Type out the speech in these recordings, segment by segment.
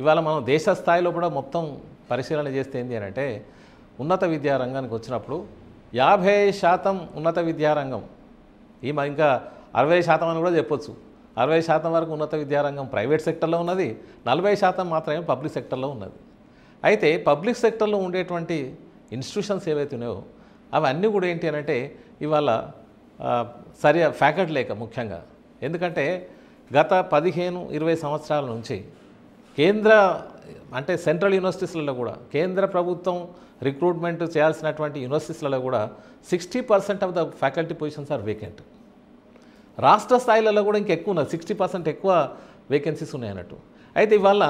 ఇవాళ మనం దేశ స్థాయిలో కూడా మొత్తం పరిశీలన చేస్తే ఏంటి అని అంటే ఉన్నత విద్యారంగానికి వచ్చినప్పుడు యాభై శాతం ఉన్నత విద్యారంగం ఈ ఇంకా అరవై శాతం అని కూడా చెప్పొచ్చు అరవై శాతం వరకు ఉన్నత విద్యారంగం ప్రైవేట్ సెక్టర్లో ఉన్నది నలభై శాతం మాత్రమే పబ్లిక్ సెక్టర్లో ఉన్నది అయితే పబ్లిక్ సెక్టర్లో ఉండేటువంటి ఇన్స్టిట్యూషన్స్ ఏవైతే ఉన్నాయో అవన్నీ కూడా ఏంటి అంటే ఇవాళ సరి ఫ్యాకల్టీ లేక ముఖ్యంగా ఎందుకంటే గత పదిహేను ఇరవై సంవత్సరాల నుంచి కేంద్ర అంటే సెంట్రల్ యూనివర్సిటీస్లలో కూడా కేంద్ర ప్రభుత్వం రిక్రూట్మెంట్ చేయాల్సినటువంటి యూనివర్సిటీస్లలో కూడా sixty percent of the faculty positions are vacant రాష్ట్ర స్థాయిలలో కూడా ఇంకెక్కువ ఉన్నది సిక్స్టీ పర్సెంట్ ఎక్కువ వేకెన్సీస్ ఉన్నాయన్నట్టు అయితే ఇవాళ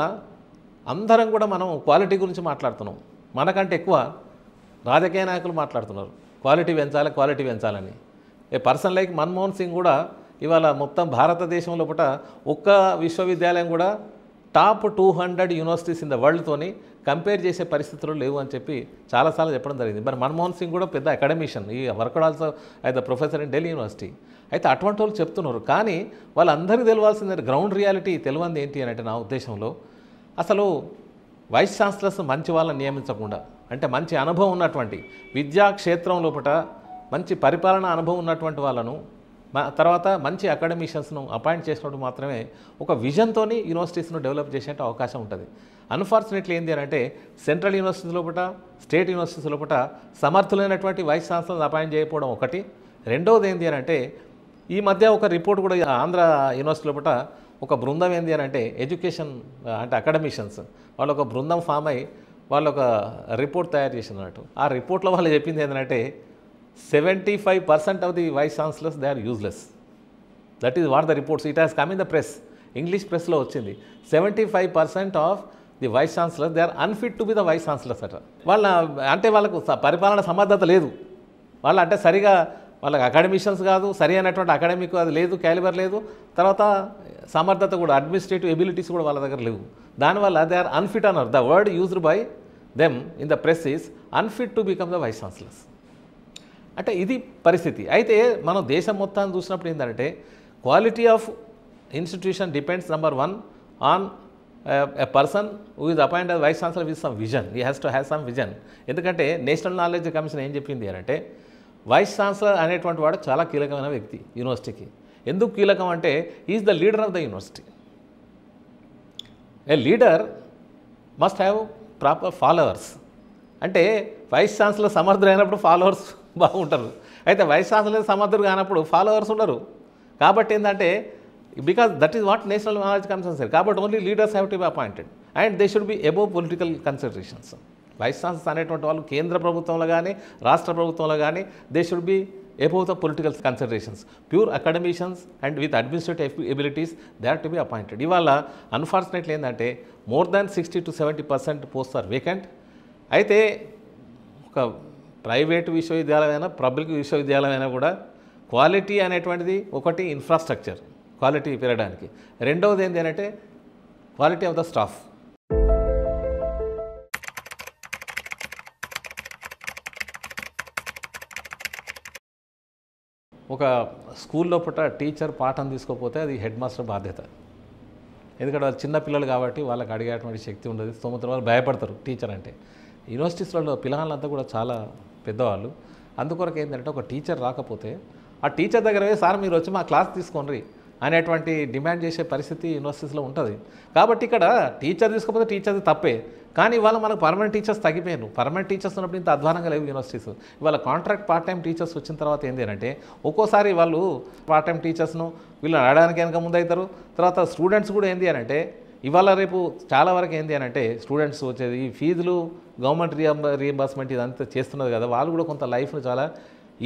అందరం కూడా మనం క్వాలిటీ గురించి మాట్లాడుతున్నాం మనకంటే ఎక్కువ రాజకీయ నాయకులు మాట్లాడుతున్నారు క్వాలిటీ పెంచాలి క్వాలిటీ పెంచాలని a person like Manmohan Singh కూడా ఇవాళ మొత్తం భారతదేశంలో పూట ఒక్క విశ్వవిద్యాలయం కూడా top two hundred universities in the వరల్డ్తోని కంపేర్ చేసే పరిస్థితులు లేవు అని చెప్పి చాలాసార్లు చెప్పడం జరిగింది మరి మన్మోహన్ సింగ్ కూడా పెద్ద అకాడమిషియన్ ఈ వర్కడ్ ఆల్సో అయితే ప్రొఫెసర్ ఇన్ ఢిల్లీ యూనివర్సిటీ అయితే అటువంటి వాళ్ళు చెప్తున్నారు కానీ వాళ్ళందరికీ తెలియాల్సింది గ్రౌండ్ రియాలిటీ తెలియంది ఏంటి అని అంటే నా ఉద్దేశంలో అసలు వైస్ ఛాన్సలర్స్ మంచి వాళ్ళని నియమించకుండా అంటే మంచి అనుభవం ఉన్నటువంటి విద్యా క్షేత్రం లోపల మంచి పరిపాలన అనుభవం ఉన్నటువంటి వాళ్ళను తర్వాత మంచి అకాడమిషియన్స్ను అపాయింట్ చేసినప్పుడు మాత్రమే ఒక విజన్తో యూనివర్సిటీస్ను డెవలప్ చేసే అవకాశం ఉంటుంది అన్ఫార్చునేట్లీ ఏంటి అని అంటే సెంట్రల్ యూనివర్సిటీస్ లోపల స్టేట్ యూనివర్సిటీస్ లోపల సమర్థులైనటువంటి వైస్ ఛాన్సలర్ అపాయింట్ చేయకపోవడం ఒకటి రెండవది ఏంటి అని అంటే ఈ మధ్య ఒక రిపోర్ట్ కూడా ఆంధ్ర యూనివర్సిటీ లోపల ఒక బృందం ఏంది అని అంటే ఎడ్యుకేషన్ అంటే అకాడమిషియన్స్ వాళ్ళు ఒక బృందం ఫామ్ అయ్యి వాళ్ళు ఒక రిపోర్ట్ తయారు చేసినట్టు ఆ రిపోర్ట్లో వాళ్ళు చెప్పింది ఏంటంటే seventy five percent of the vice chancellors they are useless that is what the reports it has come in the press English ప్రెస్లో వచ్చింది seventy five percent of the vice chancellor they are unfit to be the vice chancellors అట వాళ్ళ అంటే వాళ్ళకు పరిపాలన సమర్థత లేదు వాళ్ళ అంటే సరిగా వాళ్ళకి అకాడమిషియన్స్ కాదు సరి అయినటువంటి అకాడమిక్ అది లేదు క్యాలిబర్ లేదు తర్వాత సమర్థత కూడా అడ్మినిస్ట్రేటివ్ ఎబిలిటీస్ కూడా వాళ్ళ దగ్గర లేవు దానివల్ల దే ఆర్ అన్ఫిట్ అన్నారు the word used by them in the press is unfit to become the vice chancellors అంటే ఇది పరిస్థితి అయితే మనం దేశం మొత్తాన్ని చూసినప్పుడు ఏంటంటే quality of institution depends number one on a person who is appoint as vice chancellor with some vision he has to have some vision ఎందుకంటే నేషనల్ నాలెడ్జ్ కమిషన్ ఏం చెప్పింది అంటే వైస్ ఛాన్సలర్ అనేటువంటి వాడు చాలా కీలకమైన వ్యక్తి యూనివర్సిటీకి ఎందుకు కీలకం అంటే is the leader of the university a leader must have proper followers అంటే వైస్ ఛాన్సలర్ సమర్థులైనప్పుడు ఫాలోవర్స్ బాగుంటారు అయితే వైశాఖలేదు సమర్థులు కానప్పుడు ఫాలోవర్స్ ఉండరు కాబట్టి ఏంటంటే because that is what national knowledge concerns కాబట్టి only leaders have to be appointed and they should be above political considerations vice chancellors అనేటువంటి వాళ్ళు కేంద్ర ప్రభుత్వంలో కానీ రాష్ట్ర ప్రభుత్వంలో కానీ they should be above the political considerations pure academicians and with administrative abilities they to be appointed ఇవాళ unfortunately ఏంటంటే more than sixty to seventy percent post are vacant అయితే ఒక ప్రైవేటు విశ్వవిద్యాలయమైనా పబ్లిక్ విశ్వవిద్యాలయమైనా కూడా క్వాలిటీ అనేటువంటిది ఒకటి ఇన్ఫ్రాస్ట్రక్చర్ క్వాలిటీ పెరగడానికి రెండవది ఏంటి అంటే క్వాలిటీ ఆఫ్ ద స్టాఫ్ ఒక స్కూల్లో పుట్ట టీచర్ పాఠం తీసుకోకపోతే అది హెడ్ మాస్టర్ బాధ్యత ఎందుకంటే వాళ్ళు చిన్న పిల్లలు కాబట్టి వాళ్ళకి అడిగేటువంటి శక్తి ఉండదు స్తోమత వాళ్ళు భయపడతారు టీచర్ అంటే యూనివర్సిటీస్లలో పిల్లలంతా కూడా చాలా పెద్దవాళ్ళు అందుకొరకు ఏంటంటే ఒక టీచర్ రాకపోతే ఆ టీచర్ దగ్గర సార్ మీరు వచ్చి మా క్లాస్ తీసుకోండి అనేటువంటి డిమాండ్ చేసే పరిస్థితి యూనివర్సిటీస్లో ఉంటుంది కాబట్టి ఇక్కడ టీచర్ తీసుకోకపోతే టీచర్ది తప్పే కానీ ఇవాళ మనకు పర్మనెంట్ టీచర్స్ తగ్గిపోయాను పర్మనెంట్ టీచర్స్ ఉన్నప్పుడు ఇంత అధ్వానంగా లేవు యూనివర్సిటీస్ ఇవాళ కాంట్రాక్ట్ పార్ట్ టైం టీచర్స్ వచ్చిన తర్వాత ఏంటి అంటే ఒక్కోసారి వాళ్ళు పార్ట్ టైం టీచర్స్ను వీళ్ళని అడగడానికి వెనక ముందు అవుతారు తర్వాత స్టూడెంట్స్ కూడా ఏంటి అంటే ఇవాళ రేపు చాలా వరకు ఏంటి అంటే స్టూడెంట్స్ వచ్చేది ఈ ఫీజులు గవర్నమెంట్ రియంబ రియంబర్స్మెంట్ ఇదంతా చేస్తున్నది కదా వాళ్ళు కూడా కొంత లైఫ్ను చాలా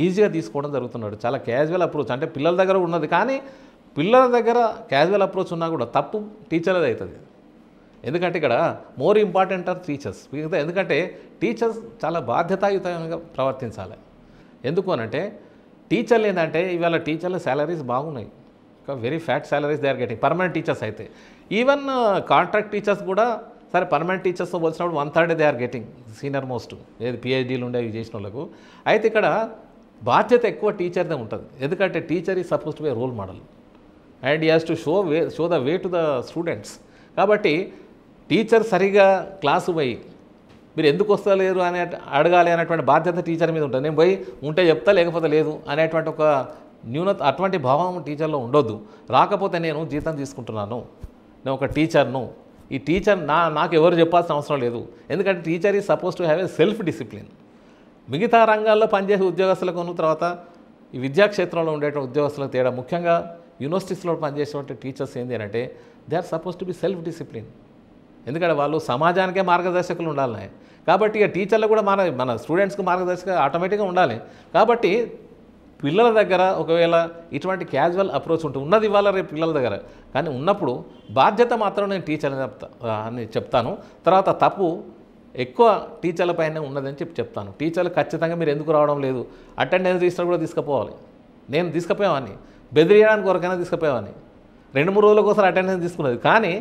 ఈజీగా తీసుకోవడం జరుగుతున్నాడు చాలా క్యాజువల్ అప్రోచ్ అంటే పిల్లల దగ్గర ఉన్నది కానీ పిల్లల దగ్గర క్యాజువల్ అప్రోచ్ ఉన్నా కూడా తప్పు టీచర్లది అవుతుంది ఎందుకంటే ఇక్కడ మోర్ ఇంపార్టెంట్ ఆర్ టీచర్స్ ఎందుకంటే టీచర్స్ చాలా బాధ్యతాయుతంగా ప్రవర్తించాలి ఎందుకు అనంటే టీచర్లు ఏంటంటే ఇవాళ టీచర్ల శాలరీస్ బాగున్నాయి very fat salaries they are getting permanent teachers అయితే ఈవెన్ కాంట్రాక్ట్ టీచర్స్ కూడా సరే పర్మనెంట్ టీచర్స్తో పోల్చినప్పుడు one third they are getting senior most ఏది పిహెచ్డీలు ఉండే చేసిన వాళ్ళకు అయితే ఇక్కడ బాధ్యత ఎక్కువ టీచర్దే ఉంటుంది ఎందుకంటే teacher he supposed to be role model and as to show way show the way to the students కాబట్టి టీచర్ సరిగా క్లాసు పోయి మీరు ఎందుకు వస్తలేరు అనే అడగాలి అనేటువంటి బాధ్యత టీచర్ మీద ఉంటుంది నేను పోయి ఉంటే చెప్తా లేకపోతే లేదు అనేటువంటి ఒక న్యూనత అటువంటి భావం టీచర్లో ఉండొద్దు రాకపోతే నేను జీతం తీసుకుంటున్నాను నేను ఒక టీచర్ను ఈ టీచర్ నా నాకు ఎవరు చెప్పాల్సిన అవసరం లేదు ఎందుకంటే teacher he supposed to have a self discipline మిగతా రంగాల్లో పనిచేసే ఉద్యోగస్తులకు ఉన్న తర్వాత ఈ విద్యాక్షేత్రంలో ఉండే ఉద్యోగస్తులకు తేడా ముఖ్యంగా యూనివర్సిటీస్లో పనిచేసేటువంటి టీచర్స్ ఏంటి అంటే they are suppose to be self discipline ఎందుకంటే వాళ్ళు సమాజానికే మార్గదర్శకులు ఉండాలి కాబట్టి ఇక టీచర్లు కూడా మన మన స్టూడెంట్స్కి మార్గదర్శక ఆటోమేటిక్గా ఉండాలి కాబట్టి పిల్లల దగ్గర ఒకవేళ ఇటువంటి క్యాజువల్ అప్రోచ్ ఉంటుంది ఉన్నది ఇవాళ రేపు పిల్లల దగ్గర కానీ ఉన్నప్పుడు బాధ్యత మాత్రం నేను టీచర్ అని అని చెప్తాను తర్వాత తప్పు ఎక్కువ టీచర్ల పైన ఉన్నదని చెప్పి చెప్తాను టీచర్లు ఖచ్చితంగా మీరు ఎందుకు రావడం లేదు అటెండెన్స్ తీసినా కూడా తీసుకుపోవాలి నేను తీసుకుపోయామని బెదిరియడానికి వరకైనా తీసుకుపోయామని రెండు మూడు రోజుల కోసం అటెండెన్స్ తీసుకునేది కానీ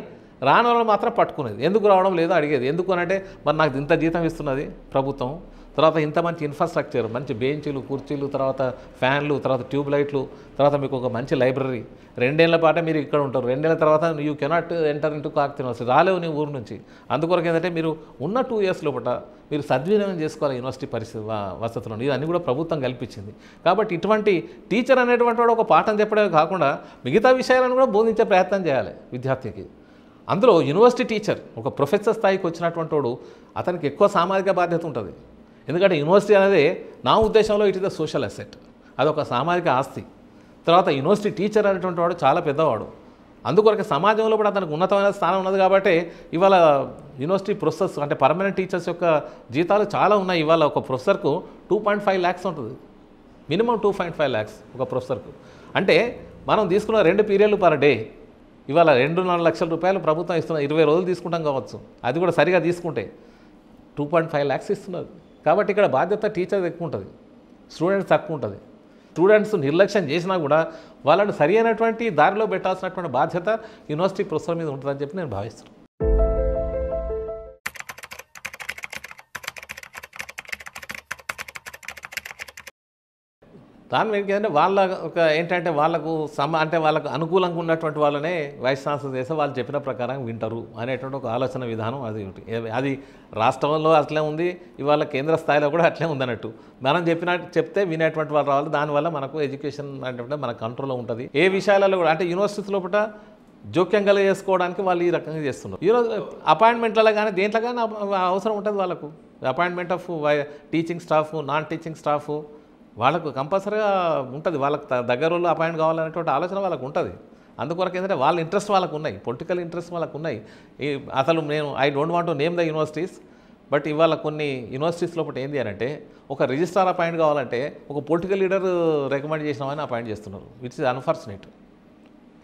రాని వాళ్ళు మాత్రం పట్టుకునేది ఎందుకు రావడం లేదో అడిగేది ఎందుకు అంటే మరి నాకు ఇంత జీతం ఇస్తున్నది ప్రభుత్వం తర్వాత ఇంత మంచి ఇన్ఫ్రాస్ట్రక్చర్ మంచి బెంచీలు కుర్చీలు తర్వాత ఫ్యాన్లు తర్వాత ట్యూబ్ లైట్లు తర్వాత మీకు ఒక మంచి లైబ్రరీ రెండేళ్ల పాటే మీరు ఇక్కడ ఉంటారు రెండేళ్ల తర్వాత యూ కెనాట్ ఎంటర్ ఇంటూ కాక్ తినవలసి రాలేవు నీ ఊరు నుంచి అందుకొరకు ఏంటంటే మీరు ఉన్న టూ ఇయర్స్ లోపల మీరు సద్వినియోగం చేసుకోవాలి యూనివర్సిటీ పరిస్థితి వసతులను ఇవన్నీ కూడా ప్రభుత్వం కల్పించింది కాబట్టి ఇటువంటి టీచర్ అనేటువంటి వాడు ఒక పాఠం చెప్పడమే కాకుండా మిగతా విషయాలను కూడా బోధించే ప్రయత్నం చేయాలి విద్యార్థికి అందులో యూనివర్సిటీ టీచర్ ఒక ప్రొఫెసర్ స్థాయికి వచ్చినటువంటి వాడు అతనికి ఎక్కువ సామాజిక బాధ్యత ఉంటుంది ఎందుకంటే యూనివర్సిటీ అనేది నా ఉద్దేశంలో it is the social asset అదొక సామాజిక ఆస్తి తర్వాత యూనివర్సిటీ టీచర్ అనేటువంటి వాడు చాలా పెద్దవాడు అందుకొరకు సమాజంలో కూడా అతనికి ఉన్నతమైన స్థానం ఉన్నది కాబట్టి ఇవాళ యూనివర్సిటీ ప్రొఫెసర్స్ అంటే పర్మనెంట్ టీచర్స్ యొక్క జీతాలు చాలా ఉన్నాయి ఇవాళ ఒక ప్రొఫెసర్కు టూ పాయింట్ ఫైవ్ ల్యాక్స్ ఉంటుంది minimum two point five lakhs ఒక ప్రొఫెసర్కు అంటే మనం తీసుకున్న రెండు పీరియడ్లు పర్ డే ఇవాళ రెండు నాలుగు లక్షల రూపాయలు ప్రభుత్వం ఇస్తున్నారు ఇరవై రోజులు తీసుకుంటాం కావచ్చు అది కూడా సరిగా తీసుకుంటే టూ పాయింట్ ఫైవ్ ల్యాక్స్ ఇస్తున్నారు కాబట్టి ఇక్కడ బాధ్యత టీచర్ ఎక్కువ ఉంటుంది స్టూడెంట్స్ తక్కువ ఉంటుంది స్టూడెంట్స్ నిర్లక్ష్యం చేసినా కూడా వాళ్ళని సరి అయినటువంటి దారిలో పెట్టాల్సినటువంటి బాధ్యత యూనివర్సిటీ ప్రొఫెసర్ మీద ఉంటుందని చెప్పి నేను భావిస్తున్నాను దాని మీద ఏంటంటే వాళ్ళ ఒక ఏంటంటే వాళ్ళకు సమ అంటే వాళ్ళకు అనుకూలంగా ఉన్నటువంటి వాళ్ళనే వైస్ ఛాన్సలర్ చేస్తే వాళ్ళు చెప్పిన ప్రకారం వింటారు అనేటువంటి ఒక ఆలోచన విధానం అది అది రాష్ట్రంలో అట్లే ఉంది ఇవాళ కేంద్ర స్థాయిలో కూడా అట్లే ఉందన్నట్టు మనం చెప్పిన చెప్తే వినేటువంటి వాళ్ళు రావాలి దానివల్ల మనకు ఎడ్యుకేషన్ అంటే మన కంట్రోల్లో ఉంటుంది ఏ విషయాలలో కూడా అంటే యూనివర్సిటీ లోపల జోక్యం కలిగ చేసుకోవడానికి వాళ్ళు ఈ రకంగా చేస్తున్నారు ఈరోజు అపాయింట్మెంట్లలో కానీ దేంట్లో కానీ అవసరం ఉంటుంది వాళ్ళకు appointment of teaching staff non teaching staff వాళ్ళకు కంపల్సరీగా ఉంటుంది వాళ్ళకి దగ్గర వాళ్ళు అపాయింట్ కావాలనేటువంటి ఆలోచన వాళ్ళకు ఉంటుంది అందుకొరకు ఏంటంటే వాళ్ళ ఇంట్రెస్ట్ వాళ్ళకు ఉన్నాయి పొలిటికల్ ఇంట్రెస్ట్ వాళ్ళకు ఉన్నాయి ఈ అసలు నేను I don't want name the universities but ఇవాళ కొన్ని యూనివర్సిటీస్ లోపల ఏంది అని అంటే ఒక రిజిస్ట్రార్ అపాయింట్ కావాలంటే ఒక పొలిటికల్ లీడర్ రికమెండ్ చేసినామని అపాయింట్ చేస్తున్నారు ఇట్స్ ఇస్ అన్ఫార్చునేట్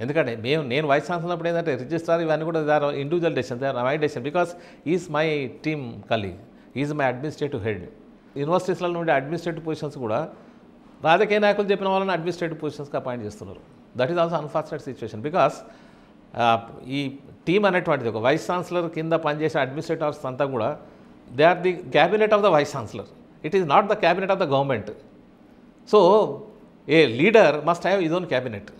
ఎందుకంటే మేము నేను వైస్ ఛాన్సలర్ అప్పుడు ఏంటంటే రిజిస్ట్రార్ ఇవన్నీ కూడా they individual decision they are my decision because is my team colleague is my administrative head యూనివర్సిటీస్లో ఉండే అడ్మినిస్ట్రేటివ్ పొజిషన్స్ కూడా రాజకీయ నాయకులు చెప్పిన వాళ్ళని అడ్మినిస్ట్రేటివ్ పొజిషన్స్కి అపాయింట్ చేస్తున్నారు that is also unfortunate situation because he team అనేటువంటిది ఒక వైస్ ఛాన్సలర్ కింద పనిచేసే అడ్మినిస్ట్రేటర్స్ అంతా కూడా they are the cabinet of the vice chancellor it is not the cabinet of the government so a leader must have his own cabinet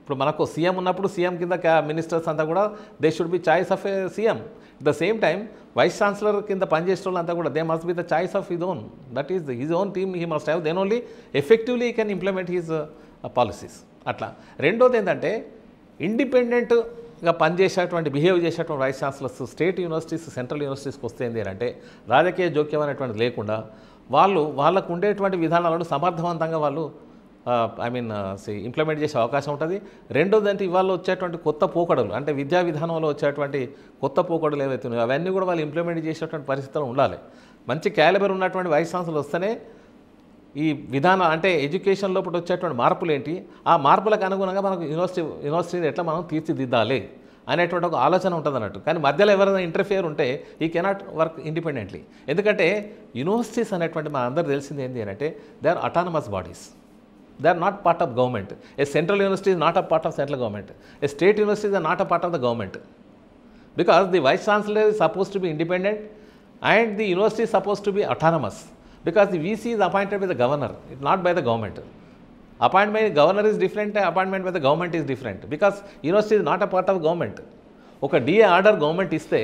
ఇప్పుడు మనకు CM ఉన్నప్పుడు CM కింద మినిస్టర్స్ అంతా కూడా they should be choice of a CM the same time vice chancellor కింద పనిచేసే అంతా కూడా they must be the choice of his own that is his own team he must have then only effectively can implement his policies అట్లా రెండోది ఏంటంటే ఇండిపెండెంట్గా పనిచేసేటువంటి behave చేసేటువంటి vice chancellors state universities central యూనివర్సిటీస్కి వస్తే ఏంటి అంటే రాజకీయ జోక్యం అనేటువంటిది లేకుండా వాళ్ళు వాళ్ళకు ఉండేటువంటి విధానాలను సమర్థవంతంగా వాళ్ళు ఐ మీన్ ఇంప్లిమెంట్ చేసే అవకాశం ఉంటుంది రెండోది అంటే ఇవాళ వచ్చేటువంటి కొత్త పోకడలు అంటే విద్యా విధానంలో వచ్చేటువంటి కొత్త పోకడలు ఏవైతే ఉన్నాయో అవన్నీ కూడా వాళ్ళు ఇంప్లిమెంట్ చేసేటువంటి పరిస్థితులు ఉండాలి మంచి క్యాలిబర్ ఉన్నటువంటి వైస్ ఛాన్సలర్ వస్తేనే ఈ విధానం అంటే ఎడ్యుకేషన్ లోపల వచ్చేటువంటి మార్పులు ఏంటి ఆ మార్పులకు అనుగుణంగా మనకు యూనివర్సిటీ యూనివర్సిటీని ఎట్లా మనం తీర్చిదిద్దాలి అనేటువంటి ఒక ఆలోచన ఉంటుంది అన్నట్టు కానీ మధ్యలో ఎవరైనా ఇంటర్ఫియర్ ఉంటే ఈ కెనాట్ వర్క్ ఇండిపెండెంట్లీ ఎందుకంటే యూనివర్సిటీస్ అనేటువంటి మన అందరూ తెలిసింది ఏంటి అంటే they are autonomous bodies they are not part of government a central university is not a part of central government a state university is not a part of the government because the vice chancellor is suppose to be independent and the university suppose to be autonomous because the VC is appointed by the governor it not by the government appointment governor is different appointment by the government is different because university is not a part of government ఒక DA order government ఇస్తే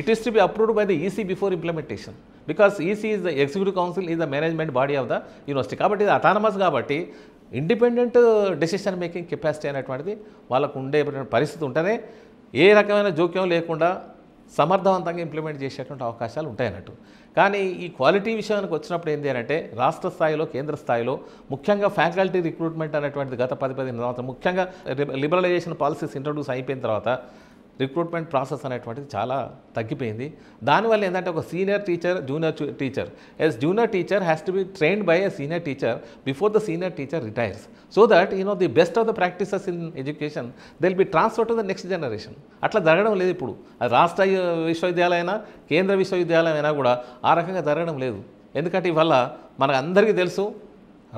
it is to be approved by the EC before implementation because EC is the executive council is the management body of the university కాబట్టి ఇది autonomous కాబట్టి independent decision making capacity అనేటువంటిది వాళ్ళకు ఉండే పరిస్థితి ఉంటేనే ఏ రకమైన జోక్యం లేకుండా సమర్థవంతంగా ఇంప్లిమెంట్ చేసేటువంటి అవకాశాలు ఉంటాయన్నట్టు కానీ ఈ క్వాలిటీ విషయానికి వచ్చినప్పుడు ఏంటి అంటే రాష్ట్ర స్థాయిలో కేంద్ర స్థాయిలో ముఖ్యంగా ఫ్యాకల్టీ రిక్రూట్మెంట్ అనేటువంటిది గత పది పదిహేను తర్వాత ముఖ్యంగా లిబరలైజేషన్ పాలసీస్ ఇంట్రొడ్యూస్ అయిపోయిన తర్వాత రిక్రూట్మెంట్ ప్రాసెస్ అనేటువంటిది చాలా తగ్గిపోయింది దానివల్ల ఏంటంటే ఒక senior teacher junior teacher as junior teacher has to be trained by a senior teacher before the senior teacher retires so that you know the best of the practices in education will be transfer to the next generation అట్లా జరగడం లేదు ఇప్పుడు అది రాష్ట్ర విశ్వవిద్యాలయం కేంద్ర అయినా కూడా ఆ రకంగా జరగడం లేదు ఎందుకంటే ఇవల్ల మనకు అందరికీ తెలుసు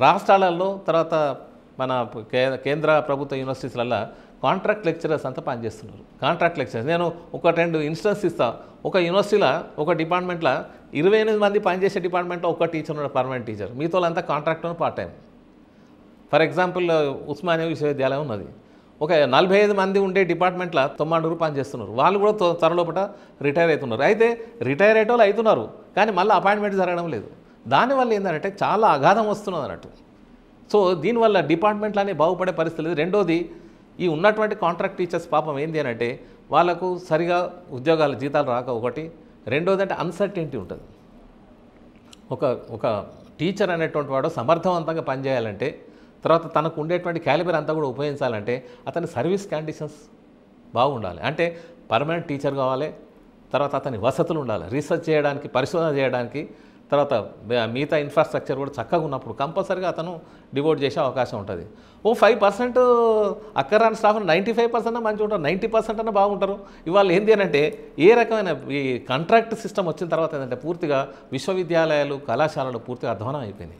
రాష్ట్రాలలో తర్వాత మన కేంద్ర ప్రభుత్వ యూనివర్సిటీస్లల్లో కాంట్రాక్ట్ లెక్చరర్స్ అంతా పనిచేస్తున్నారు కాంట్రాక్ట్ లెక్చరర్స్ నేను ఒక రెండు ఇన్స్టెన్స్ ఇస్తా ఒక యూనివర్సిటీలో ఒక డిపార్ట్మెంట్లో ఇరవై ఎనిమిది మంది పనిచేసే డిపార్ట్మెంట్లో ఒక టీచర్ ఉన్నాడు పర్మనెంట్ టీచర్ మీతో వాళ్ళంతా contract part time for example Osmania విశ్వవిద్యాలయం ఉన్నది ఒక నలభై ఐదు మంది ఉండే డిపార్ట్మెంట్లో తొమ్మిది పనిచేస్తున్నారు వాళ్ళు కూడా త్వరలోపట రిటైర్ అవుతున్నారు అయితే రిటైర్ వాళ్ళు అవుతున్నారు కానీ మళ్ళీ అపాయింట్మెంట్ జరగడం లేదు దానివల్ల ఏంటంటే చాలా అగాధం వస్తున్నది అన్నట్టు సో దీనివల్ల డిపార్ట్మెంట్లనే బాగుపడే పరిస్థితి లేదు రెండోది ఈ ఉన్నటువంటి కాంట్రాక్ట్ టీచర్స్ పాపం ఏంది అని అంటే వాళ్ళకు సరిగా ఉద్యోగాల జీతాలు రాక ఒకటి రెండోది అంటే అన్సర్టెంటీ ఉంటుంది ఒక ఒక టీచర్ అనేటువంటి వాడు సమర్థవంతంగా పనిచేయాలంటే తర్వాత తనకు ఉండేటువంటి క్యాలిబర్ అంతా కూడా ఉపయోగించాలంటే అతని సర్వీస్ కండిషన్స్ బాగుండాలి అంటే పర్మనెంట్ టీచర్ కావాలి తర్వాత అతని వసతులు ఉండాలి రీసెర్చ్ చేయడానికి పరిశోధన చేయడానికి తర్వాత మిగతా ఇన్ఫ్రాస్ట్రక్చర్ కూడా చక్కగా ఉన్నప్పుడు కంపల్సరీగా అతను డివోట్ చేసే అవకాశం ఉంటుంది ఓ ఫైవ్ పర్సెంట్ అక్కరాని స్టాఫ్ నైంటీ ఫైవ్ పర్సెంట్ మంచిగా ఉంటారు నైంటీ పర్సెంట్ అన్న బాగుంటారు ఇవాళ ఏంటి అంటే ఏ రకమైన ఈ కాంట్రాక్ట్ సిస్టమ్ వచ్చిన తర్వాత ఏంటంటే పూర్తిగా విశ్వవిద్యాలయాలు కళాశాలలు పూర్తిగా అధ్వానం అయిపోయింది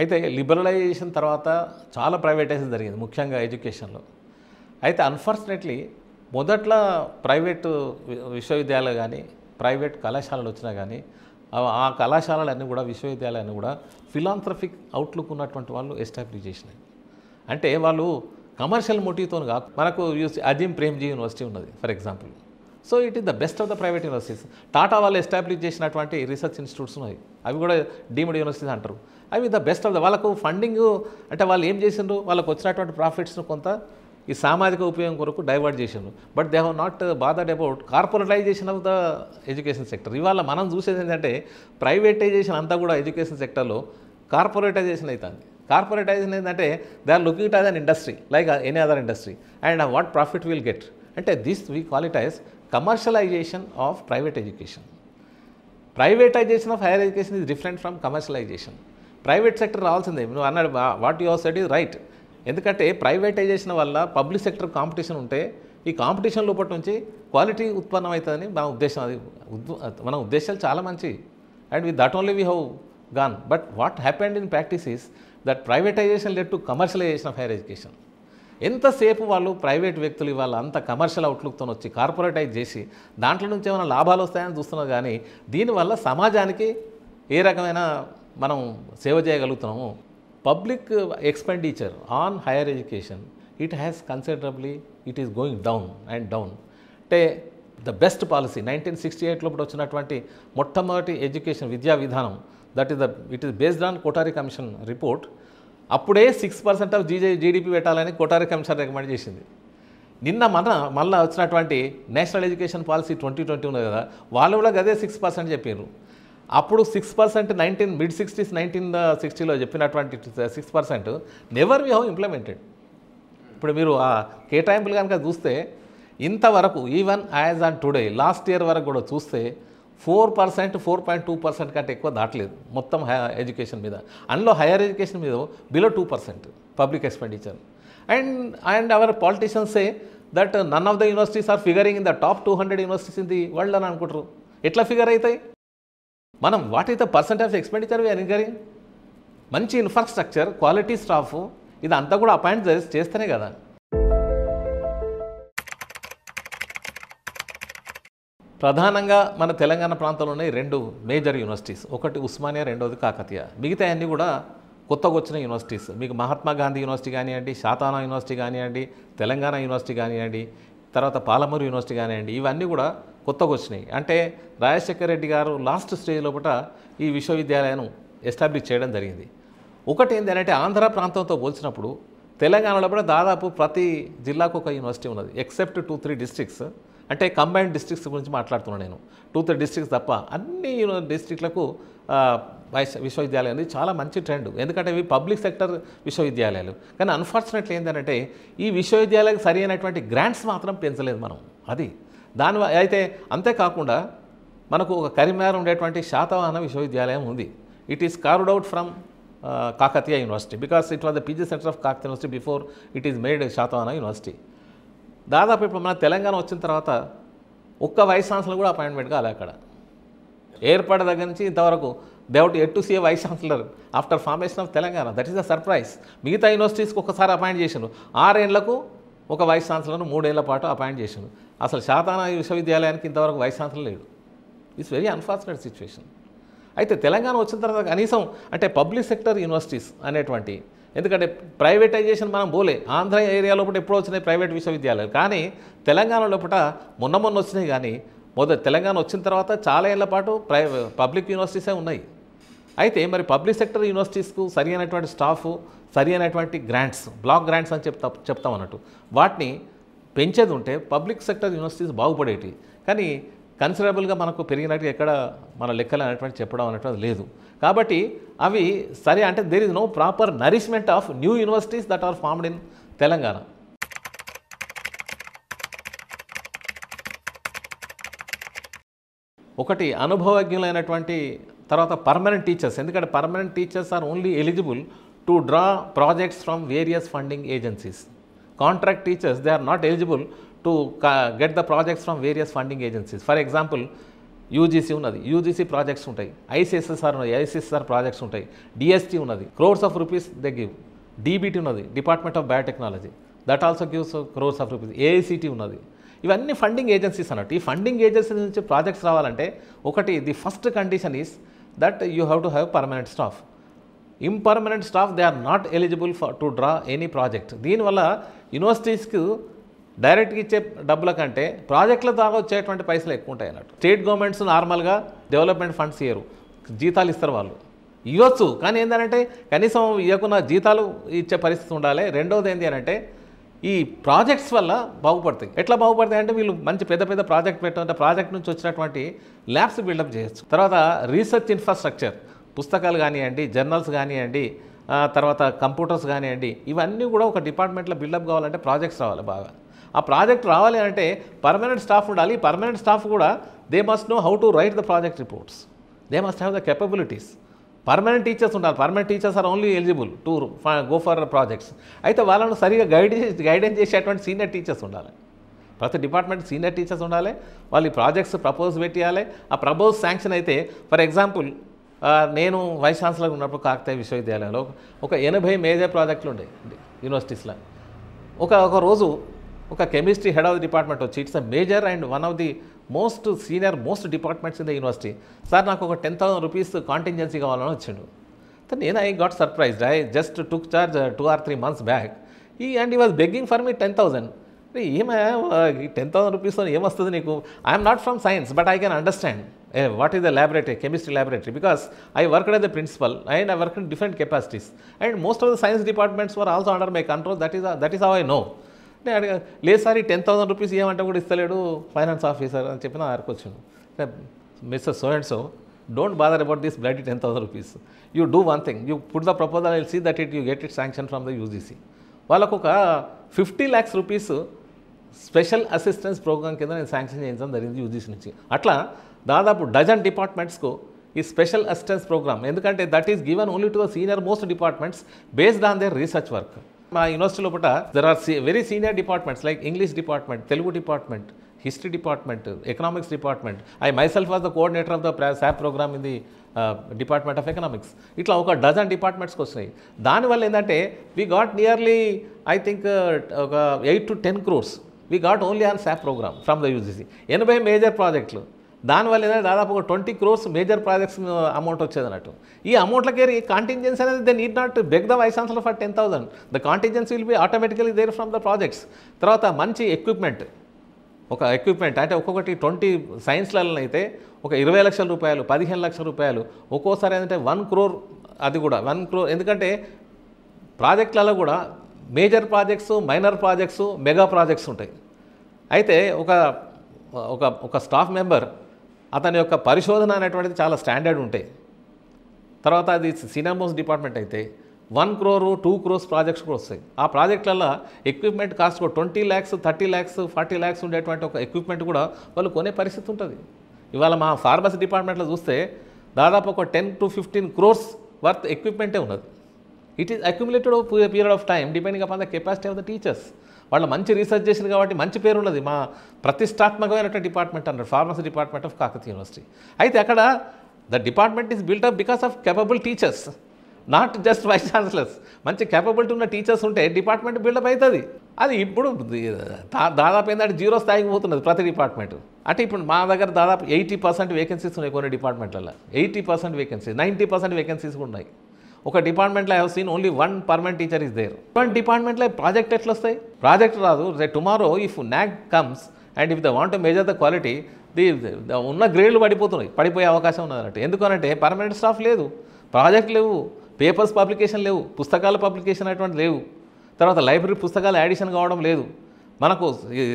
అయితే లిబరలైజేషన్ తర్వాత చాలా ప్రైవేటైజేషన్ జరిగింది ముఖ్యంగా ఎడ్యుకేషన్లో అయితే అన్ఫార్చునేట్లీ మొదట్లో ప్రైవేటు విశ్వవిద్యాలయాలు కానీ ప్రైవేట్ కళాశాలలు వచ్చినా కానీ ఆ కళాశాలలన్నీ కూడా విశ్వవిద్యాలయాన్ని కూడా ఫిలాంథ్రఫిక్ అవుట్లుక్ ఉన్నటువంటి వాళ్ళు ఎస్టాబ్లిష్ చేసినాయి అంటే వాళ్ళు కమర్షియల్ మోటివ్తో కాదు మనకు అజీం ప్రేమ్జీ యూనివర్సిటీ ఉన్నది for example so it is the best of the private universities Tata వాళ్ళు ఎస్టాబ్లిష్ చేసినటువంటి రీసెర్చ్ ఇన్స్టిట్యూట్స్ ఉన్నాయి అవి కూడా డీమ్డ్ యూనివర్సిటీస్ అంటారు అవి ద బెస్ట్ ఆఫ్ ద వాళ్ళకు ఫండింగ్ అంటే వాళ్ళు ఏం చేసిండ్రు వాళ్ళకు వచ్చినటువంటి ప్రాఫిట్స్ను కొంత ఈ సామాజిక ఉపయోగం కొరకు డైవర్ట్ చేశాను but they have not bothered about corporatization of the education sector ఇవాళ మనం చూసేది ఏంటంటే ప్రైవేటైజేషన్ అంతా కూడా ఎడ్యుకేషన్ సెక్టర్లో కార్పొరేటైజేషన్ అవుతుంది కార్పొరేటైజేషన్ ఏంటంటే they are looking as an industry like any other industry and what profit will get అంటే దిస్ వీ క్వాలిటైజ్ commercialization of private education privatization of higher education is different from commercialization private sector రావాల్సిందే నువ్వు అన్నాడు what your set is right ఎందుకంటే privatization వల్ల public sector competition ఉంటే ఈ competition లోపల నుంచి క్వాలిటీ ఉత్పన్నం అవుతుందని మన ఉద్దేశం అది మన ఉద్దేశాలు చాలా మంచి and we that only we have gone but what happened in practice is that privatization led to commercialization of higher education ఎంతసేపు వాళ్ళు ప్రైవేట్ వ్యక్తులు ఇవాళ అంత కమర్షియల్ అవుట్లుక్తో వచ్చి కార్పొరేటైజ్ చేసి దాంట్లో నుంచి ఏమైనా లాభాలు వస్తాయని చూస్తున్నారు కానీ దీనివల్ల సమాజానికి ఏ రకమైన మనం సేవ చేయగలుగుతున్నాము public expenditure on higher education it has considerably it is going down and down అంటే the best policy nineteen sixty eight లోపల వచ్చినటువంటి మొట్టమొదటి ఎడ్యుకేషన్ విద్యా విధానం that is the it is based on Kothari commission report అప్పుడే సిక్స్ పర్సెంట్ ఆఫ్ జీజే GDP పెట్టాలని Kothari commission recommend చేసింది నిన్న మన మళ్ళీ వచ్చినటువంటి national education policy twenty twenty ఉన్నది కదా వాళ్ళు కూడా అదే సిక్స్ పర్సెంట్ చెప్పారు అప్పుడు six percent nineteen mid sixties nineteen సిక్స్టీలో చెప్పినటువంటి six percent never we have implemented ఇప్పుడు మీరు ఆ కేటాయింపులు కనుక చూస్తే ఇంతవరకు even as on today last year వరకు కూడా చూస్తే four percent four point two percent కంటే ఎక్కువ దాటలేదు మొత్తం ఎడ్యుకేషన్ మీద అందులో హైయర్ ఎడ్యుకేషన్ మీద below two percent public expenditure and and our పాలిటీషియన్సే that none of the universities are figuring in the top two hundred universities in the world అని అనుకుంటారు ఎట్లా ఫిగర్ అవుతాయి మనం what is the percent of expenditure we're incurring మంచి infrastructure quality staff ఇదంతా కూడా appoint చేస్తేనే కదా ప్రధానంగా మన తెలంగాణ ప్రాంతంలోనే రెండు మేజర్ యూనివర్సిటీస్ ఒకటి ఉస్మానియా రెండోది కాకతీయ మిగతా అన్నీ కూడా కొత్తగా వచ్చిన యూనివర్సిటీస్ మీకు మహాత్మా గాంధీ యూనివర్సిటీ కానివ్వండి శాతానా యూనివర్సిటీ కానివ్వండి తెలంగాణ యూనివర్సిటీ కానివ్వండి తర్వాత పాలమూరు యూనివర్సిటీ కానివ్వండి ఇవన్నీ కూడా కొత్తగా వచ్చినాయి అంటే రాజశేఖర రెడ్డి గారు లాస్ట్ స్టేజ్ లోపల ఈ విశ్వవిద్యాలయాన్ని ఎస్టాబ్లిష్ చేయడం జరిగింది ఒకటి ఏంటి అంటే ఆంధ్ర ప్రాంతంతో పోల్చినప్పుడు తెలంగాణలో కూడా దాదాపు ప్రతి జిల్లాకు ఒక యూనివర్సిటీ ఉన్నది ఎక్సెప్ట్ టూ త్రీ డిస్ట్రిక్ట్స్ అంటే కంబైన్డ్ డిస్ట్రిక్ట్స్ గురించి మాట్లాడుతున్నాను నేను టూ త్రీ డిస్ట్రిక్ట్స్ తప్ప అన్ని డిస్ట్రిక్ట్లకు విశ్వవిద్యాలయం అనేది చాలా మంచి ట్రెండ్ ఎందుకంటే ఇవి పబ్లిక్ సెక్టర్ విశ్వవిద్యాలయాలు కానీ అన్ఫార్చునేట్లీ ఏంటంటే ఈ విశ్వవిద్యాలయాలకు అయినటువంటి గ్రాంట్స్ మాత్రం పెంచలేదు మనం అది దాని అయితే అంతేకాకుండా మనకు ఒక కరిమేర ఉండేటువంటి శాతవాహన విశ్వవిద్యాలయం ఉంది it is carved out from Kakatiya university because it was the PG centre of Kakatiya university before it is made Satavahana university దాదాపు ఇప్పుడు మన తెలంగాణ వచ్చిన తర్వాత ఒక్క వైస్ ఛాన్సలర్ కూడా అపాయింట్మెంట్ కాలే అక్కడ ఏర్పడ దగ్గర నుంచి ఇంతవరకు they've yet to see vice chancellor after formation of Telangana that is the surprise మిగతా యూనివర్సిటీస్కి ఒకసారి అపాయింట్ చేశారు ఆరేళ్లకు ఒక వైస్ ఛాన్సలర్ను మూడేళ్ల పాటు అపాయింట్ చేసిండు అసలు శాతానా విశ్వవిద్యాలయానికి ఇంతవరకు వైస్ ఛాన్సలర్ లేడు ఇట్స్ వెరీ అన్ఫార్చునేట్ సిచ్యువేషన్ అయితే తెలంగాణ వచ్చిన తర్వాత కనీసం అంటే పబ్లిక్ సెక్టర్ యూనివర్సిటీస్ అనేటువంటి ఎందుకంటే ప్రైవేటైజేషన్ మనం పోలే ఆంధ్ర ఏరియా లోపల ఎప్పుడు వచ్చినాయి ప్రైవేట్ విశ్వవిద్యాలయాలు కానీ తెలంగాణ లోపల మొన్న మొన్న వచ్చినాయి కానీ మొదటి తెలంగాణ వచ్చిన తర్వాత చాలా ఏళ్ల పాటు ప్రై పబ్లిక్ యూనివర్సిటీసే ఉన్నాయి అయితే మరి పబ్లిక్ సెక్టర్ యూనివర్సిటీస్కు సరి అయినటువంటి స్టాఫ్ సరి అయినటువంటి గ్రాంట్స్ బ్లాక్ గ్రాంట్స్ అని చెప్తా చెప్తాం అన్నట్టు వాటిని పెంచేది ఉంటే పబ్లిక్ సెక్టర్ యూనివర్సిటీస్ బాగుపడేటి కానీ కన్సిడరబుల్గా మనకు పెరిగినట్టు ఎక్కడ మన లెక్కలు అనేటువంటి చెప్పడం అనేటువంటి లేదు కాబట్టి అవి సరే అంటే there is no proper nourishment of new universities that are formed in Telangana ఒకటి అనుభవజ్ఞులైనటువంటి తర్వాత పర్మనెంట్ టీచర్స్ ఎందుకంటే permanent teachers are only eligible to draw projects from various funding agencies contract teachers they are not eligible to get the projects from various funding agencies for example UGC ఉన్నది UGC projects ఉంటాయి ICSSR ఉన్నది ICSR projects ఉంటాయి DST ఉన్నది crores of rupees the give DBT ఉన్నది department of biotechnology that also gives crores of rupees AICT ఉన్నది ఇవన్నీ funding agencies అన్నట్టు ఈ ఫండింగ్ ఏజెన్సీ నుంచి ప్రాజెక్ట్స్ రావాలంటే ఒకటి the first condition is that you have to have permanent staff impermanent staff they are not eligible for to draw any project దీనివల్ల యూనివర్సిటీస్కి డైరెక్ట్గా ఇచ్చే డబ్బుల కంటే ప్రాజెక్టుల ద్వారా వచ్చేటువంటి పైసలు ఎక్కువ ఉంటాయి అన్నట్టు స్టేట్ గవర్నమెంట్స్ నార్మల్గా డెవలప్మెంట్ ఫండ్స్ ఇయ్యరు జీతాలు ఇస్తారు వాళ్ళు ఇవ్వచ్చు కానీ ఏంటంటే కనీసం ఇవ్వకున్న జీతాలు ఇచ్చే పరిస్థితి ఉండాలి రెండవది ఏంటి అంటే ఈ ప్రాజెక్ట్స్ వల్ల బాగుపడతాయి ఎట్లా బాగుపడతాయి అంటే వీళ్ళు మంచి పెద్ద పెద్ద ప్రాజెక్ట్ పెట్టడం ప్రాజెక్ట్ నుంచి వచ్చినటువంటి ల్యాబ్స్ బిల్డప్ చేయొచ్చు తర్వాత రీసెర్చ్ ఇన్ఫ్రాస్ట్రక్చర్ పుస్తకాలు కానివ్వండి జర్నల్స్ కానివ్వండి తర్వాత కంప్యూటర్స్ కానివ్వండి ఇవన్నీ కూడా ఒక డిపార్ట్మెంట్లో బిల్డప్ కావాలంటే ప్రాజెక్ట్స్ రావాలి బాగా ఆ ప్రాజెక్ట్ రావాలి అంటే పర్మనెంట్ స్టాఫ్ ఉండాలి పర్మనెంట్ స్టాఫ్ కూడా they must know how to write the project reports they must have the capabilities permanent teachers ఉండాలి permanent teachers are only eligible to go for projects అయితే వాళ్ళను సరిగా గైడ్ గైడెన్స్ చేసేటువంటి senior teachers ఉండాలి ప్రతి department senior teachers ఉండాలి వాళ్ళు projects propose పెట్టియాలి ఆ ప్రపోజ్ శాంక్షన్ అయితే ఫర్ ఎగ్జాంపుల్ నేను వైస్ ఛాన్సలర్గా ఉన్నప్పుడు కాకతీయ విశ్వవిద్యాలయంలో ఒక ఎనభై మేజర్ ప్రాజెక్టులు ఉండే యూనివర్సిటీస్లో ఒక ఒక రోజు ఒక chemistry head of the department వచ్చి it's a major and one of the most senior most departments in the university sir నాకు ఒక టెన్ థౌసండ్ రూపీస్ కాంటింజెన్సీ కావాలని వచ్చిండు నేను I got surprised I just took charge two or three months back he and he was begging for me ten thousand ఏమే ten thousand rupees ఏమొస్తుంది నీకు I'm not from science but I can understand what is the laboratory chemistry laboratory because I work at the principal and I work in different capacities and most of the science departments were also under my control that is that is how I know అంటే లేదు sir ఈ ten thousand rupees ఏమంటే కూడా ఇస్తలేడు finance officer అని చెప్పిన నా వచ్చాను mister so and so don't bother about this blood ten thousand rupees you do one thing you put the proposal I'll see that it you get it sanction from the UGC వాళ్ళకు ఒక fifty lakhs rupees special assistance programme కింద నేను sanction చేయించడం జరిగింది UGC నుంచి అట్లా దాదాపు dozen డిపార్ట్మెంట్స్కు ఈ స్పెషల్ అసిస్టెన్స్ ప్రోగ్రామ్ ఎందుకంటే that is given only to the senior most departments based on their research work మా యూనివర్సిటీ లోపల there are very senior departments like English department Telugu department history department economics department I myself was the coordinator of the SAP programme in the department of economics ఇట్లా ఒక dozen డిపార్ట్మెంట్స్కి వస్తున్నాయి దానివల్ల ఏంటంటే we got nearly I think ఒక eight to ten crores we got only on SAP programme from the UGC ఎనభై major ప్రాజెక్టులు ఏదైనా దాదాపు ఒక twenty crores major projects amount వచ్చేది అన్నట్టు ఈ ఈ కాంటింజెన్సీ అనేది they need not beg the vice chancellor for ten thousand the contingency will be automatically there from the projects తర్వాత మంచి ఎక్విప్మెంట్ ఒక ఎక్విప్మెంట్ అంటే ఒక్కొక్కటి ట్వంటీ సైన్స్లలో అయితే ఒక ఇరవై లక్షల రూపాయలు పదిహేను లక్షల రూపాయలు ఒక్కోసారి ఏంటంటే వన్ క్రోర్ అది కూడా వన్ క్రోర్ ఎందుకంటే ప్రాజెక్టులలో కూడా major projects minor projects mega projects ఉంటాయి అయితే ఒక ఒక స్టాఫ్ మెంబర్ అతని యొక్క పరిశోధన అనేటువంటిది చాలా స్టాండర్డ్ ఉంటాయి తర్వాత అది సినామోస్ డిపార్ట్మెంట్ అయితే one crore two crores projects కూడా వస్తాయి ఆ ప్రాజెక్టులలో ఎక్విప్మెంట్ కాస్ట్ కూడా twenty lakhs thirty lakhs forty lakhs ఉండేటువంటి ఒక ఎక్విప్మెంట్ కూడా వాళ్ళు కొనే పరిస్థితి ఉంటుంది ఇవాళ మా ఫార్మసీ డిపార్ట్మెంట్లో చూస్తే దాదాపు ఒక ten to fifteen crores worth ఎక్విప్మెంటే ఉన్నది it is accumulated period of time depending upon the capacity of the teachers వాళ్ళు మంచి రీసెర్చ్ చేసింది కాబట్టి మంచి పేరు ఉన్నది మా ప్రతిష్టాత్మకమైనటువంటి డిపార్ట్మెంట్ అన్నారు pharmacy department of Kakatiya university అయితే అక్కడ the department is build up because of capable teachers not just vice chancellors మంచి కేపబిలిటీ ఉన్న టీచర్స్ ఉంటే డిపార్ట్మెంట్ బిల్డప్ అవుతుంది అది ఇప్పుడు దాదాపు ఏంటంటే జీరో స్థాయికి పోతున్నది ప్రతి డిపార్ట్మెంట్ అంటే ఇప్పుడు మా దగ్గర దాదాపు ఎయిటీ పర్సెంట్ వేకెన్సీస్ ఉన్నాయి కొన్ని డిపార్ట్మెంట్లలో eighty percent vacancy ninety percent vacancies ఉన్నాయి ఒక డిపార్ట్మెంట్లో I seen only one permanent teacher is there one డిపార్ట్మెంట్లో ప్రాజెక్ట్ ఎట్లా వస్తాయి ప్రాజెక్ట్ రాదు రేపు tomorrow if NAAC comes and if the want major the quality the ఉన్న గ్రేడ్లు పడిపోతున్నాయి పడిపోయే అవకాశం ఉన్నది అన్నట్టు ఎందుకనంటే పర్మనెంట్ స్టాఫ్ లేదు ప్రాజెక్ట్ లేవు పేపర్స్ పబ్లికేషన్ లేవు పుస్తకాల పబ్లికేషన్ అటువంటి లేవు తర్వాత లైబ్రరీ పుస్తకాలు యాడిషన్ కావడం లేదు మనకు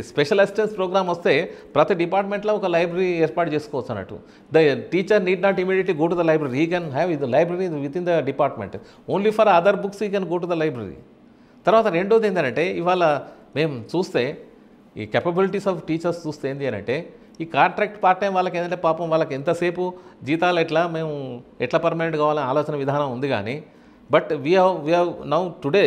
స్పెషల్ అసిస్టెన్స్ ప్రోగ్రామ్ వస్తే ప్రతి డిపార్ట్మెంట్లో ఒక లైబ్రరీ ఏర్పాటు చేసుకోవచ్చు అన్నట్టు the teacher need not immediately go to the library he can have the library with in the department only for other books he can go to the library తర్వాత రెండోది ఏంటంటే ఇవాళ మేము చూస్తే ఈ కెపబిలిటీస్ ఆఫ్ టీచర్స్ చూస్తే ఏంటి అని అంటే ఈ కాంట్రాక్ట్ పార్ట్ టైం వాళ్ళకి ఏంటంటే పాపం వాళ్ళకి ఎంతసేపు జీతాలు ఎట్లా మేము ఎట్లా పర్మనెంట్ కావాలని ఆలోచన విధానం ఉంది కానీ but we how we have now today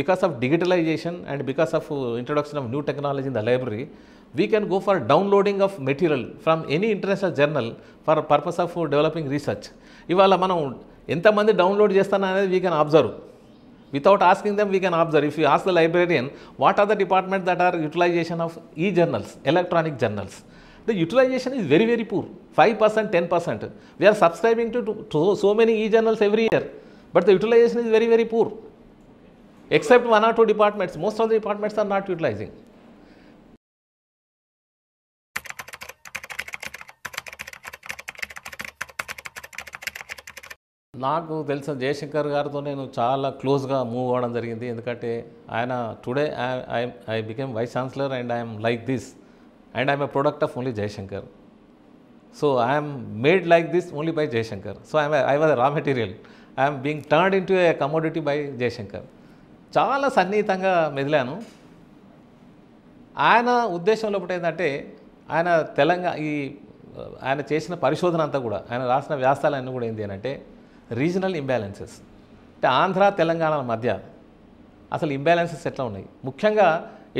because of digitalization and because of uh, introduction of new technology in the library, we can go for downloading of material from any international journal for purpose of uh, developing research. Ivala manam we can observe. Without asking them, we can observe. If you ask the librarian, what are the departments that are utilization of e-journals, electronic journals? The utilization is very, very poor. 5%, 10%. We are subscribing to so many e-journals every year. But the utilization is very, very poor. except one or two departments, most of the departments are not utilizing. నాకు తెలిసిన జయశంకర్ గారితో నేను చాలా క్లోజ్గా move అవ్వడం జరిగింది ఎందుకంటే ఆయన today I I became vice chancellor and I'm like this and I'm a product of only Jayashankar so I'm made like this only by Jayashankar so I'm I was raw material I'm being turned into a commodity by Jayashankar చాలా సన్నిహితంగా మెదిలాను ఆయన ఉద్దేశం లోపల ఏంటంటే ఆయన తెలంగాణ ఈ ఆయన చేసిన పరిశోధన అంతా కూడా ఆయన రాసిన వ్యాసాలన్నీ కూడా ఏంటి అంటే రీజనల్ ఇంబ్యాలెన్సెస్ అంటే ఆంధ్ర తెలంగాణల మధ్య అసలు ఇంబ్యాలెన్సెస్ ఎట్లా ఉన్నాయి ముఖ్యంగా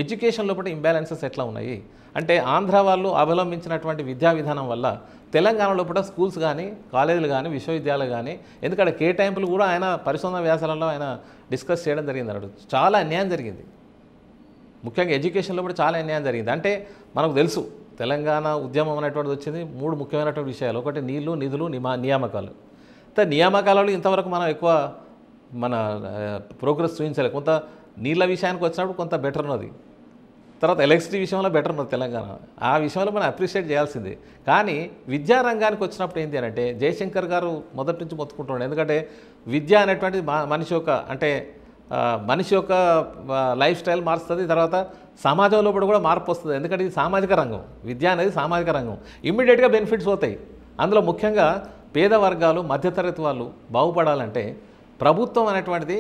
ఎడ్యుకేషన్ లోపల ఇంబ్యాలెన్సెస్ ఎట్లా ఉన్నాయి అంటే ఆంధ్ర వాళ్ళు అవలంబించినటువంటి విద్యా విధానం వల్ల తెలంగాణలో కూడా స్కూల్స్ కానీ కాలేజీలు కానీ విశ్వవిద్యాలయాలు కానీ ఎందుకంటే కేటాయింపులు కూడా ఆయన పరిశోధన వ్యాసాలలో ఆయన డిస్కస్ చేయడం జరిగింది అన్నాడు చాలా అన్యాయం జరిగింది ముఖ్యంగా ఎడ్యుకేషన్లో కూడా చాలా అన్యాయం జరిగింది అంటే మనకు తెలుసు తెలంగాణ ఉద్యమం అనేటువంటిది వచ్చింది మూడు ముఖ్యమైనటువంటి విషయాలు ఒకటి నీళ్లు నిధులు నిమా నియామకాలు అయితే నియామకాలలో ఇంతవరకు మనం ఎక్కువ మన ప్రోగ్రెస్ చూపించాలి కొంత నీళ్ళ విషయానికి వచ్చినప్పుడు కొంత బెటర్ ఉన్నది తర్వాత ఎలక్ట్రిసిటీ విషయంలో బెటర్ ఉన్నది తెలంగాణ ఆ విషయంలో మనం అప్రిషియేట్ చేయాల్సింది కానీ విద్యారంగానికి వచ్చినప్పుడు ఏంటి అంటే జయశంకర్ గారు మొదటి నుంచి మొత్తుకుంటున్నాడు ఎందుకంటే విద్య అనేటువంటిది మనిషి యొక్క అంటే మనిషి యొక్క లైఫ్ స్టైల్ మారుస్తుంది తర్వాత సమాజంలో కూడా మార్పు వస్తుంది ఎందుకంటే ఇది సామాజిక రంగం విద్య అనేది సామాజిక రంగం ఇమ్మీడియట్గా బెనిఫిట్స్ పోతాయి అందులో ముఖ్యంగా పేద వర్గాలు మధ్యతరగతి వాళ్ళు బాగుపడాలంటే ప్రభుత్వం అనేటువంటిది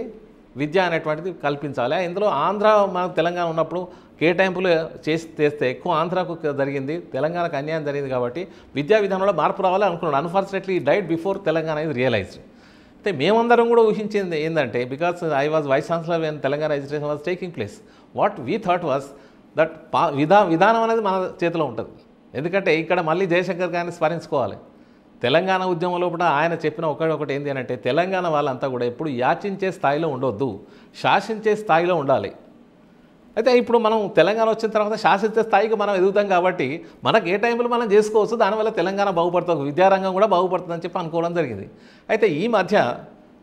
విద్య అనేటువంటిది కల్పించాలి ఇందులో ఆంధ్ర మన తెలంగాణ ఉన్నప్పుడు కేటాయింపులు చేసి చేస్తే ఎక్కువ ఆంధ్రాకు జరిగింది తెలంగాణకు అన్యాయం జరిగింది కాబట్టి విద్యా విధానంలో మార్పు రావాలి అనుకున్నాడు అన్ఫార్చునేట్లీ డైట్ బిఫోర్ తెలంగాణ ఇది రియలైజ్డ్ అయితే మేమందరం కూడా ఊహించింది ఏంటంటే because I was vice chancellor when Telangana education was taking place what we thought was that పా విధా విధానం అనేది మన చేతిలో ఉంటుంది ఎందుకంటే ఇక్కడ మళ్ళీ జయశంకర్ గారిని స్మరించుకోవాలి తెలంగాణ ఉద్యమం లోపల ఆయన చెప్పిన ఒకటి ఒకటి ఏంటి అంటే తెలంగాణ వాళ్ళంతా కూడా ఎప్పుడు యాచించే స్థాయిలో ఉండొద్దు శాసించే స్థాయిలో ఉండాలి అయితే ఇప్పుడు మనం తెలంగాణ వచ్చిన తర్వాత శాసిత స్థాయికి మనం ఎదుగుతాం కాబట్టి మనకు ఏ టైంలో మనం చేసుకోవచ్చు దానివల్ల తెలంగాణ బాగుపడుతుంది విద్యారంగం కూడా బాగుపడుతుందని చెప్పి అనుకోవడం జరిగింది అయితే ఈ మధ్య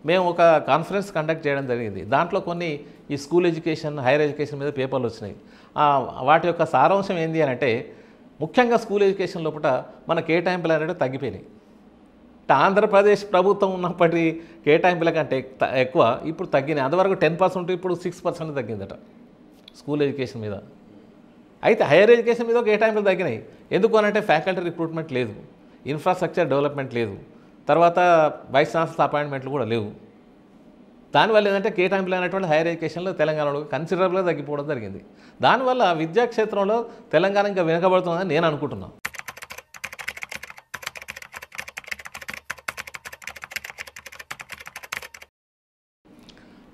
మేము ఒక కాన్ఫరెన్స్ కండక్ట్ చేయడం జరిగింది దాంట్లో కొన్ని ఈ స్కూల్ ఎడ్యుకేషన్ హైయర్ ఎడ్యుకేషన్ మీద పేపర్లు వచ్చినాయి వాటి యొక్క సారాంశం ఏంటి అని అంటే ముఖ్యంగా స్కూల్ ఎడ్యుకేషన్ లోపల మన కేటాయింపులు అనేవి తగ్గిపోయినాయి ఆంధ్రప్రదేశ్ ప్రభుత్వం ఉన్నప్పటి కేటాయింపుల కంటే ఎక్కువ ఇప్పుడు తగ్గినాయి అంతవరకు టెన్ పర్సెంట్ ఇప్పుడు సిక్స్ పర్సెంట్ తగ్గిందట స్కూల్ ఎడ్యుకేషన్ మీద అయితే హైయర్ ఎడ్యుకేషన్ మీద కేటాయింపులు తగ్గినాయి ఎందుకు అనంటే ఫ్యాకల్టీ రిక్రూట్మెంట్ లేదు ఇన్ఫ్రాస్ట్రక్చర్ డెవలప్మెంట్ లేదు తర్వాత వైస్ ఛాన్సలర్ అపాయింట్మెంట్లు కూడా లేవు దానివల్ల ఏంటంటే కేటాయింపులు అనేటువంటి హైయర్ ఎడ్యుకేషన్లో తెలంగాణలో కన్సిడరబుల్గా తగ్గిపోవడం జరిగింది దానివల్ల విద్యాక్షేత్రంలో తెలంగాణ ఇంకా వెనుకబడుతుందని నేను అనుకుంటున్నాను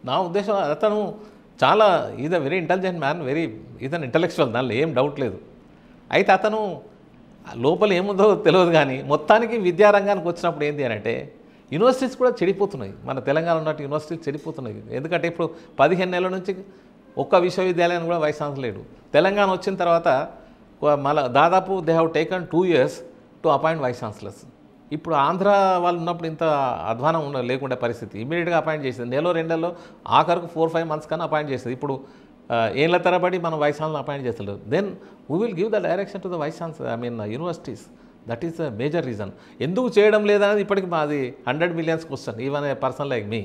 నా ఉద్దేశం అతను చాలా is a very intelligent man very is an intellectual దానిలో ఏం డౌట్ లేదు అయితే అతను లోపల ఏముందో తెలియదు కానీ మొత్తానికి విద్యారంగానికి వచ్చినప్పుడు ఏంటి అంటే యూనివర్సిటీస్ కూడా చెడిపోతున్నాయి మన తెలంగాణ ఉన్నట్టు యూనివర్సిటీస్ చెడిపోతున్నాయి ఎందుకంటే ఇప్పుడు పదిహేను నెలల నుంచి ఒక్క విశ్వవిద్యాలయం కూడా వైస్ ఛాన్సలర్ తెలంగాణ వచ్చిన తర్వాత మళ్ళీ దాదాపు they have taken two years to appoint vice chancellors ఇప్పుడు ఆంధ్ర వాళ్ళు ఉన్నప్పుడు ఇంత అధ్వానం ఉండ లేకుండా పరిస్థితి ఇమీడియట్గా అపాయింట్ చేసింది నెలలో రెండేళ్ళలో ఆఖరుకు ఫోర్ ఫైవ్ మంత్స్ కన్నా అపాయింట్ చేస్తుంది ఇప్పుడు ఏళ్ళ తరబడి మనం వైస్ ఛాన్సలర్ అపాయింట్ చేస్తలేదు then we will give the direction to the vice chancellor I mean universities that is the major reason ఎందుకు చేయడం లేదనేది ఇప్పటికి మాది hundred millions question even a person like me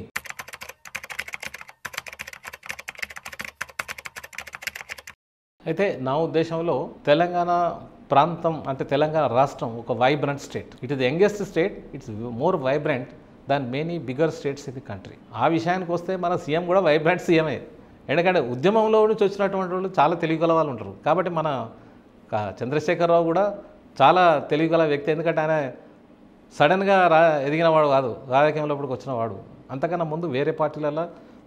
అయితే నా ఉద్దేశంలో తెలంగాణ ప్రాంతం అంటే తెలంగాణ రాష్ట్రం ఒక vibrant state it is youngest state it's more vibrant than many bigger states in the country ఆ విషయానికి వస్తే మన సీఎం కూడా వైబ్రెంట్ సీఎమే ఎందుకంటే ఉద్యమంలో నుంచి వచ్చినటువంటి వాళ్ళు చాలా తెలివిగల వాళ్ళు ఉంటారు కాబట్టి మన చంద్రశేఖరరావు కూడా చాలా తెలివిగల వ్యక్తి ఎందుకంటే ఆయన సడన్గా రా ఎదిగినవాడు కాదు రాజకీయంలోపటికి వచ్చినవాడు అంతకన్నా ముందు వేరే పార్టీలలో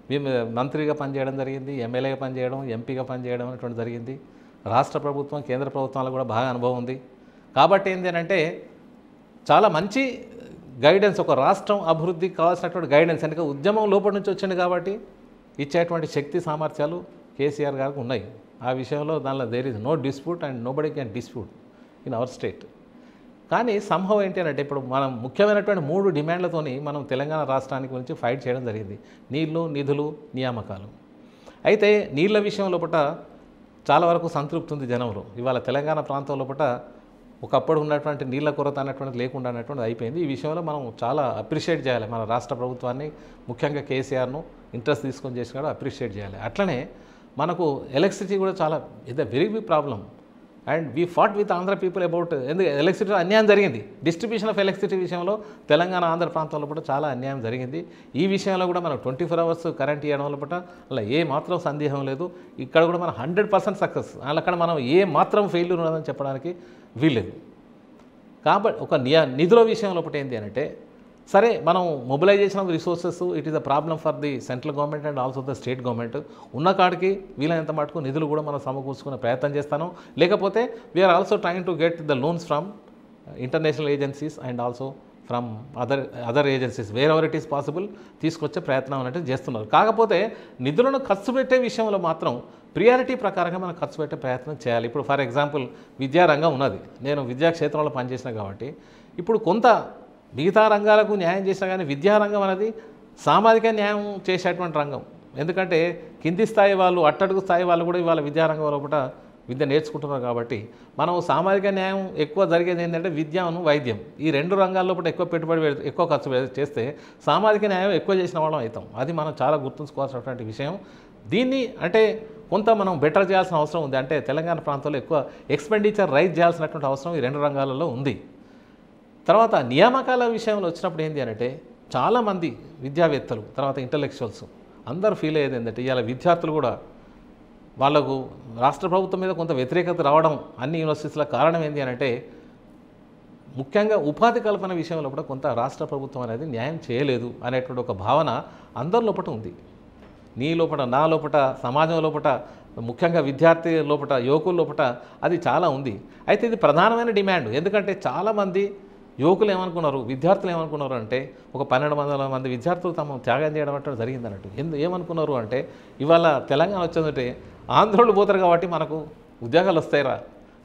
మేము మంత్రిగా పనిచేయడం జరిగింది ఎమ్మెల్యేగా పనిచేయడం ఎంపీగా పనిచేయడం అటువంటి జరిగింది రాష్ట్ర ప్రభుత్వం కేంద్ర ప్రభుత్వాలకు కూడా బాగా అనుభవం ఉంది కాబట్టి ఏంటంటే చాలా మంచి గైడెన్స్ ఒక రాష్ట్రం అభివృద్ధికి కావాల్సినటువంటి గైడెన్స్ ఎందుకంటే ఉద్యమం లోపలి నుంచి వచ్చింది కాబట్టి ఇచ్చేటువంటి శక్తి సామర్థ్యాలు కేసీఆర్ గారికి ఉన్నాయి ఆ విషయంలో దానిలో there is no dispute and nobody can dispute in our state కానీ సంభవం ఏంటి అంటే ఇప్పుడు మనం ముఖ్యమైనటువంటి మూడు డిమాండ్లతోని మనం తెలంగాణ రాష్ట్రానికి గురించి ఫైట్ చేయడం జరిగింది నీళ్లు నిధులు నియామకాలు అయితే నీళ్ల విషయం లోపల చాలా వరకు సంతృప్తి ఉంది జనంలో ఇవాళ తెలంగాణ ప్రాంతంలో పట ఒకప్పుడు ఉన్నటువంటి నీళ్ల కొరత అనేటువంటిది లేకుండా అనేటువంటిది అయిపోయింది ఈ విషయంలో మనం చాలా అప్రిషియేట్ చేయాలి మన రాష్ట్ర ప్రభుత్వాన్ని ముఖ్యంగా కేసీఆర్ను ఇంట్రెస్ట్ తీసుకొని చేసిన కూడా అప్రిషియేట్ చేయాలి అట్లనే మనకు ఎలక్ట్రిసిటీ కూడా చాలా ఇద very big problem and we fought with Andhra people about ఎందుకంటే ఎలక్ట్రిసిటీ అన్యాయం జరిగింది డిస్ట్రిబ్యూషన్ ఆఫ్ ఎలక్ట్రిసిటీ విషయంలో తెలంగాణ ఆంధ్ర ప్రాంతంలో కూడా చాలా అన్యాయం జరిగింది ఈ విషయంలో కూడా మనం ట్వంటీ ఫోర్ అవర్స్ కరెంట్ ఇవ్వడం వల్ల పట్ల అలా ఏ మాత్రం సందేహం లేదు ఇక్కడ కూడా మనం హండ్రెడ్ పర్సెంట్ సక్సెస్ అక్కడ మనం ఏ మాత్రం ఫెయిల్యూర్ ఉన్నదని చెప్పడానికి వీల్లేదు కాబట్టి ఒక నిధుల విషయంలో ఒకటి ఏంటి అంటే సరే మనం mobilisation of resources it is a problem for the central government and also the state government ఉన్న కాడికి వీలైనంత మటుకు నిధులు కూడా మనం సమకూర్చుకునే ప్రయత్నం చేస్తాను లేకపోతే we are also trying to get the loans from international agencies and also from other other agencies wherever it is possible తీసుకొచ్చే ప్రయత్నం అనేది చేస్తున్నారు కాకపోతే నిధులను ఖర్చు పెట్టే విషయంలో మాత్రం ప్రియారిటీ ప్రకారంగా మనం ఖర్చు పెట్టే ప్రయత్నం చేయాలి ఇప్పుడు ఫర్ ఎగ్జాంపుల్ విద్యారంగం ఉన్నది నేను విద్యాక్షేత్రంలో పనిచేసిన కాబట్టి ఇప్పుడు కొంత మిగతా రంగాలకు న్యాయం చేసినా కానీ విద్యారంగం అనేది సామాజిక న్యాయం చేసేటువంటి రంగం ఎందుకంటే కింది స్థాయి వాళ్ళు అట్టడుగు స్థాయి వాళ్ళు కూడా ఇవాళ విద్యారంగం లోపల విద్య నేర్చుకుంటున్నారు కాబట్టి మనం సామాజిక న్యాయం ఎక్కువ జరిగేది ఏంటంటే విద్యను వైద్యం ఈ రెండు రంగాల్లో ఎక్కువ పెట్టుబడి ఎక్కువ ఖర్చు చేస్తే సామాజిక న్యాయం ఎక్కువ చేసిన వాళ్ళం అవుతాం అది మనం చాలా గుర్తుంచుకోవాల్సినటువంటి విషయం దీన్ని అంటే కొంత మనం బెటర్ చేయాల్సిన అవసరం ఉంది అంటే తెలంగాణ ప్రాంతంలో ఎక్కువ ఎక్స్పెండిచర్ రైజ్ చేయాల్సినటువంటి అవసరం ఈ రెండు రంగాలలో ఉంది తర్వాత నియామకాల విషయంలో వచ్చినప్పుడు ఏంటి అంటే చాలామంది విద్యావేత్తలు తర్వాత ఇంటలెక్చువల్స్ అందరూ ఫీల్ అయ్యేది ఏంటంటే ఇవాళ విద్యార్థులు కూడా వాళ్లకు రాష్ట్ర ప్రభుత్వం మీద కొంత వ్యతిరేకత రావడం అన్ని యూనివర్సిటీస్ల కారణం ఏంటి అంటే ముఖ్యంగా ఉపాధి కల్పన విషయంలో కూడా కొంత రాష్ట్ర ప్రభుత్వం అనేది న్యాయం చేయలేదు అనేటువంటి ఒక భావన అందరి లోపల ఉంది నీ లోపల నా లోపల సమాజం లోపల ముఖ్యంగా విద్యార్థి లోపల యువకుల లోపల అది చాలా ఉంది అయితే ఇది ప్రధానమైన డిమాండ్ ఎందుకంటే చాలామంది యువకులు ఏమనుకున్నారు విద్యార్థులు ఏమనుకున్నారు అంటే ఒక పన్నెండు వందల మంది విద్యార్థులు తమ త్యాగం చేయడం అంటే జరిగింది అన్నట్టు ఎందు ఏమనుకున్నారు అంటే ఇవాళ తెలంగాణ వచ్చిందంటే ఆంధ్రులు పోతారు కాబట్టి మనకు ఉద్యోగాలు వస్తాయిరా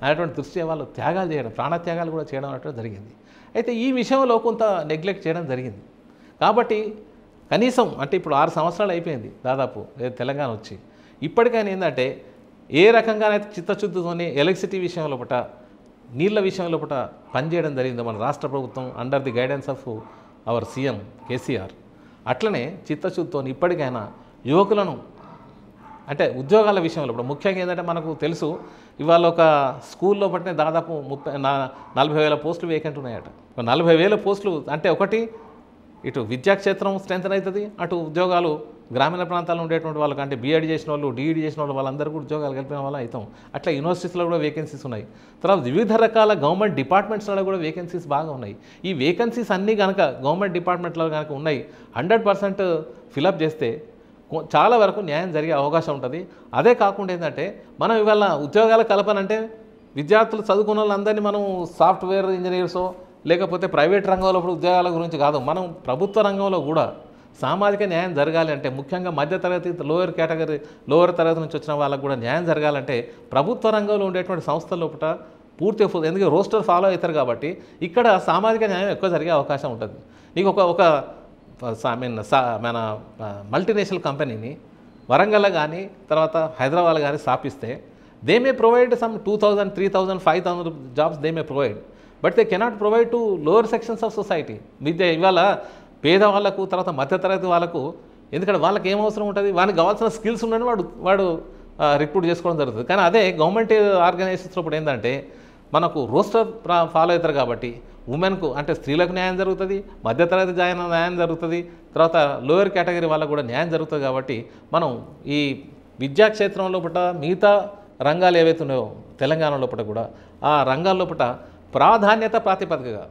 అనేటువంటి దృష్టి వాళ్ళు త్యాగాలు చేయడం ప్రాణత్యాగాలు కూడా చేయడం అన్నట్టు జరిగింది అయితే ఈ విషయంలో కొంత నెగ్లెక్ట్ చేయడం జరిగింది కాబట్టి కనీసం అంటే ఇప్పుడు ఆరు సంవత్సరాలు అయిపోయింది దాదాపు తెలంగాణ వచ్చి ఇప్పటికైనా ఏంటంటే ఏ రకంగానైతే చిత్తశుద్ధితోనే ఎలక్ట్రిసిటీ విషయంలో పట నీళ్ల విషయంలో పూట పనిచేయడం జరిగింది మన రాష్ట్ర ప్రభుత్వం under the guidance of our CM KCR అట్లనే చిత్తశుద్ధితో ఇప్పటికైనా యువకులను అంటే ఉద్యోగాల విషయంలో ఇప్పుడు ముఖ్యంగా ఏంటంటే మనకు తెలుసు ఇవాళ ఒక స్కూల్లో పట్టిన దాదాపు ముప్పై నలభై వేల పోస్టులు వేకెంట్ ఉన్నాయట నలభై వేల పోస్టులు అంటే ఒకటి ఇటు విద్యాక్షేత్రం స్ట్రెంత్ అవుతుంది అటు ఉద్యోగాలు గ్రామీణ ప్రాంతాల్లో ఉండేటువంటి వాళ్ళకంటే బీఎడ్ చేసిన వాళ్ళు డిఈడి చేసిన వాళ్ళు వాళ్ళందరూ కూడా ఉద్యోగాలు కలిపిన వాళ్ళు అవుతాం అట్లా యూనివర్సిటీస్లో కూడా వేకెన్సీస్ ఉన్నాయి తర్వాత వివిధ రకాల గవర్నమెంట్ డిపార్ట్మెంట్స్లో కూడా వేకెన్సీస్ బాగా ఉన్నాయి ఈ వేకెన్సీస్ అన్నీ కనుక గవర్నమెంట్ డిపార్ట్మెంట్లో కనుక ఉన్నాయి హండ్రెడ్ పర్సెంట్ ఫిలప్ చేస్తే చాలా వరకు న్యాయం జరిగే అవకాశం ఉంటుంది అదే కాకుండా ఏంటంటే మనం ఇవాళ ఉద్యోగాల కలపనంటే విద్యార్థులు చదువుకున్న వాళ్ళందరినీ మనం సాఫ్ట్వేర్ ఇంజనీర్సో లేకపోతే ప్రైవేట్ రంగంలో ఉద్యోగాల గురించి కాదు మనం ప్రభుత్వ రంగంలో కూడా సామాజిక న్యాయం జరగాలి అంటే ముఖ్యంగా మధ్యతరగతి లోయర్ కేటగిరీ లోయర్ తరగతి నుంచి వచ్చిన వాళ్ళకు కూడా న్యాయం జరగాలంటే ప్రభుత్వ రంగంలో ఉండేటువంటి సంస్థల లోపల పూర్తి ఎందుకంటే రోస్టర్ ఫాలో అవుతారు కాబట్టి ఇక్కడ సామాజిక న్యాయం ఎక్కువ జరిగే అవకాశం ఉంటుంది నీకు ఒక ఒక ఐ మీన్ మన మల్టీనేషనల్ కంపెనీని వరంగల్ కానీ తర్వాత హైదరాబాద్ కానీ స్థాపిస్తే they may provide some two thousand three thousand five thousand jobs they may provide but they cannot provide to lower sections of society విద్య ఇవాళ పేదవాళ్ళకు తర్వాత మధ్యతరగతి వాళ్ళకు ఎందుకంటే వాళ్ళకి ఏం అవసరం ఉంటుంది వానికి కావాల్సిన స్కిల్స్ ఉండని వాడు వాడు రిక్రూట్ చేసుకోవడం జరుగుతుంది కానీ అదే గవర్నమెంట్ ఆర్గనైజేషన్స్ ఇప్పుడు ఏంటంటే మనకు రోస్టర్ ఫాలో అవుతారు కాబట్టి ఉమెన్కు అంటే స్త్రీలకు న్యాయం జరుగుతుంది మధ్యతరగతి జాయిన్ న్యాయం జరుగుతుంది తర్వాత లోయర్ కేటగిరీ వాళ్ళకు కూడా న్యాయం జరుగుతుంది కాబట్టి మనం ఈ విద్యా క్షేత్రంలో పుట మిగతా రంగాలు ఏవైతే ఉన్నాయో తెలంగాణ లోపల కూడా ఆ రంగాల ప్రాధాన్యత ప్రాతిపదికగా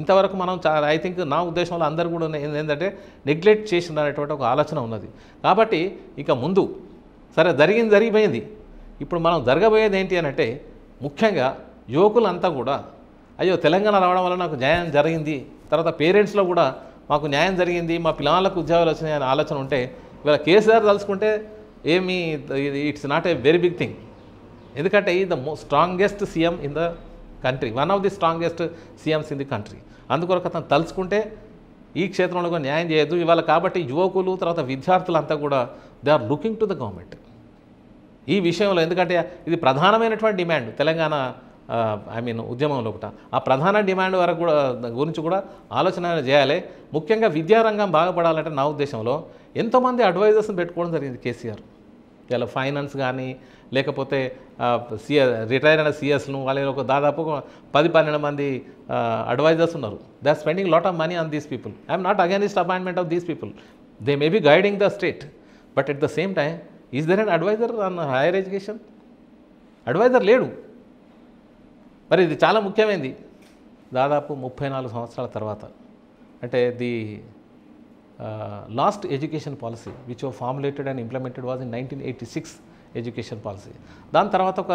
ఇంతవరకు మనం ఐ థింక్ నా ఉద్దేశంలో అందరూ కూడా ఏంటంటే నెగ్లెక్ట్ చేసిన అనేటువంటి ఒక ఆలోచన ఉన్నది కాబట్టి ఇక ముందు సరే జరిగింది జరిగిపోయింది ఇప్పుడు మనం జరగబోయేది ఏంటి అని అంటే ముఖ్యంగా యువకులంతా కూడా అయ్యో తెలంగాణ రావడం వల్ల నాకు న్యాయం జరిగింది తర్వాత పేరెంట్స్లో కూడా మాకు న్యాయం జరిగింది మా పిల్లలకు ఉద్యోగాలు వచ్చినాయని ఆలోచన ఉంటే ఇవాళ కేసీఆర్ తలుచుకుంటే ఏమి it's not a very big thing ఎందుకంటే ఈ ద మో strongest CM in the country one of the strongest CMs in the country అందుకొరకు అతను తలుచుకుంటే ఈ క్షేత్రంలో కూడా న్యాయం చేయదు ఇవాళ కాబట్టి యువకులు తర్వాత విద్యార్థులంతా కూడా they are looking to the government ఈ విషయంలో ఎందుకంటే ఇది ప్రధానమైనటువంటి డిమాండ్ తెలంగాణ ఐ మీన్ ఉద్యమంలో ఒకట ఆ ప్రధాన డిమాండ్ వరకు కూడా గురించి కూడా ఆలోచన చేయాలి ముఖ్యంగా విద్యారంగం బాగుపడాలంటే నా ఉద్దేశంలో ఎంతోమంది అడ్వైజర్స్ని పెట్టుకోవడం జరిగింది కేసీఆర్ ఇలా ఫైనాన్స్ కానీ లేకపోతే సిఎస్ రిటైర్ అయిన సిఎస్ను వాళ్ళ ఒక దాదాపు పది పన్నెండు మంది అడ్వైజర్స్ ఉన్నారు they are spending lot of money on these people I'm not against appointment of these people they may be guiding the state but at the same time is there and adviser on higher education adviser లేడు మరి ఇది చాలా ముఖ్యమైనది దాదాపు ముప్పై నాలుగు సంవత్సరాల తర్వాత అంటే the last education policy which ఓ formulated and implemented was in nineteen eighty six education policy దాని తర్వాత ఒక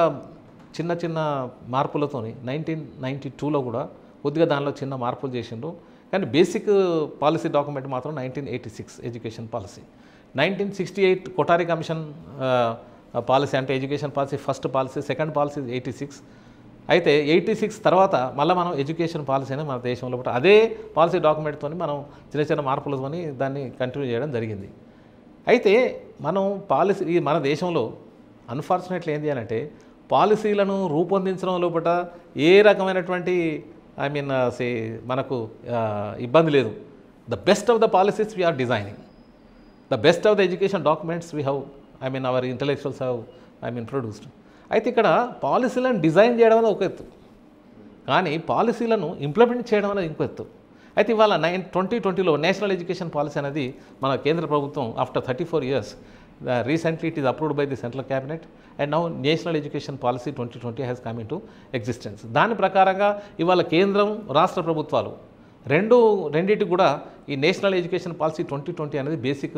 చిన్న చిన్న మార్పులతోని నైన్టీన్ నైంటీ టూలో కూడా కొద్దిగా దానిలో చిన్న మార్పులు చేసిండ్రు కానీ బేసిక్ పాలసీ డాక్యుమెంట్ మాత్రం nineteen eighty six education policy nineteen sixty eight Kothari commission policy అంటే education policy first policy second policy eighty six అయితే ఎయిటీ సిక్స్ తర్వాత మళ్ళీ మనం ఎడ్యుకేషన్ పాలసీని మన దేశంలో కూడా అదే పాలసీ డాక్యుమెంట్తో మనం చిన్న చిన్న మార్పులతోని దాన్ని కంటిన్యూ చేయడం జరిగింది అయితే మనం పాలసీ ఈ మన దేశంలో అన్ఫార్చునేట్లీ ఏంటి అంటే పాలసీలను రూపొందించడం లోపల ఏ రకమైనటువంటి ఐ మీన్ uh, మనకు uh, ఇబ్బంది లేదు the best of the policies are designing the best of the education documents we have I mean our intellectuals have I mean produced అయితే ఇక్కడ పాలసీలను డిజైన్ చేయడం అనేది ఒక ఎత్తు కానీ పాలసీలను ఇంప్లిమెంట్ చేయడం అనేది ఇంకో ఎత్తు అయితే ఇవాళ నైన్ ట్వంటీ ట్వంటీలో నేషనల్ ఎడ్యుకేషన్ పాలసీ అనేది మన కేంద్ర ప్రభుత్వం after thirty four years recently it is approved by the central cabinet and now national education policy twenty twenty has coming to existence దాని ప్రకారంగా ఇవాళ కేంద్రం రాష్ట్ర ప్రభుత్వాలు రెండు రెండింటికి కూడా ఈ national education policy twenty twenty అనేది basic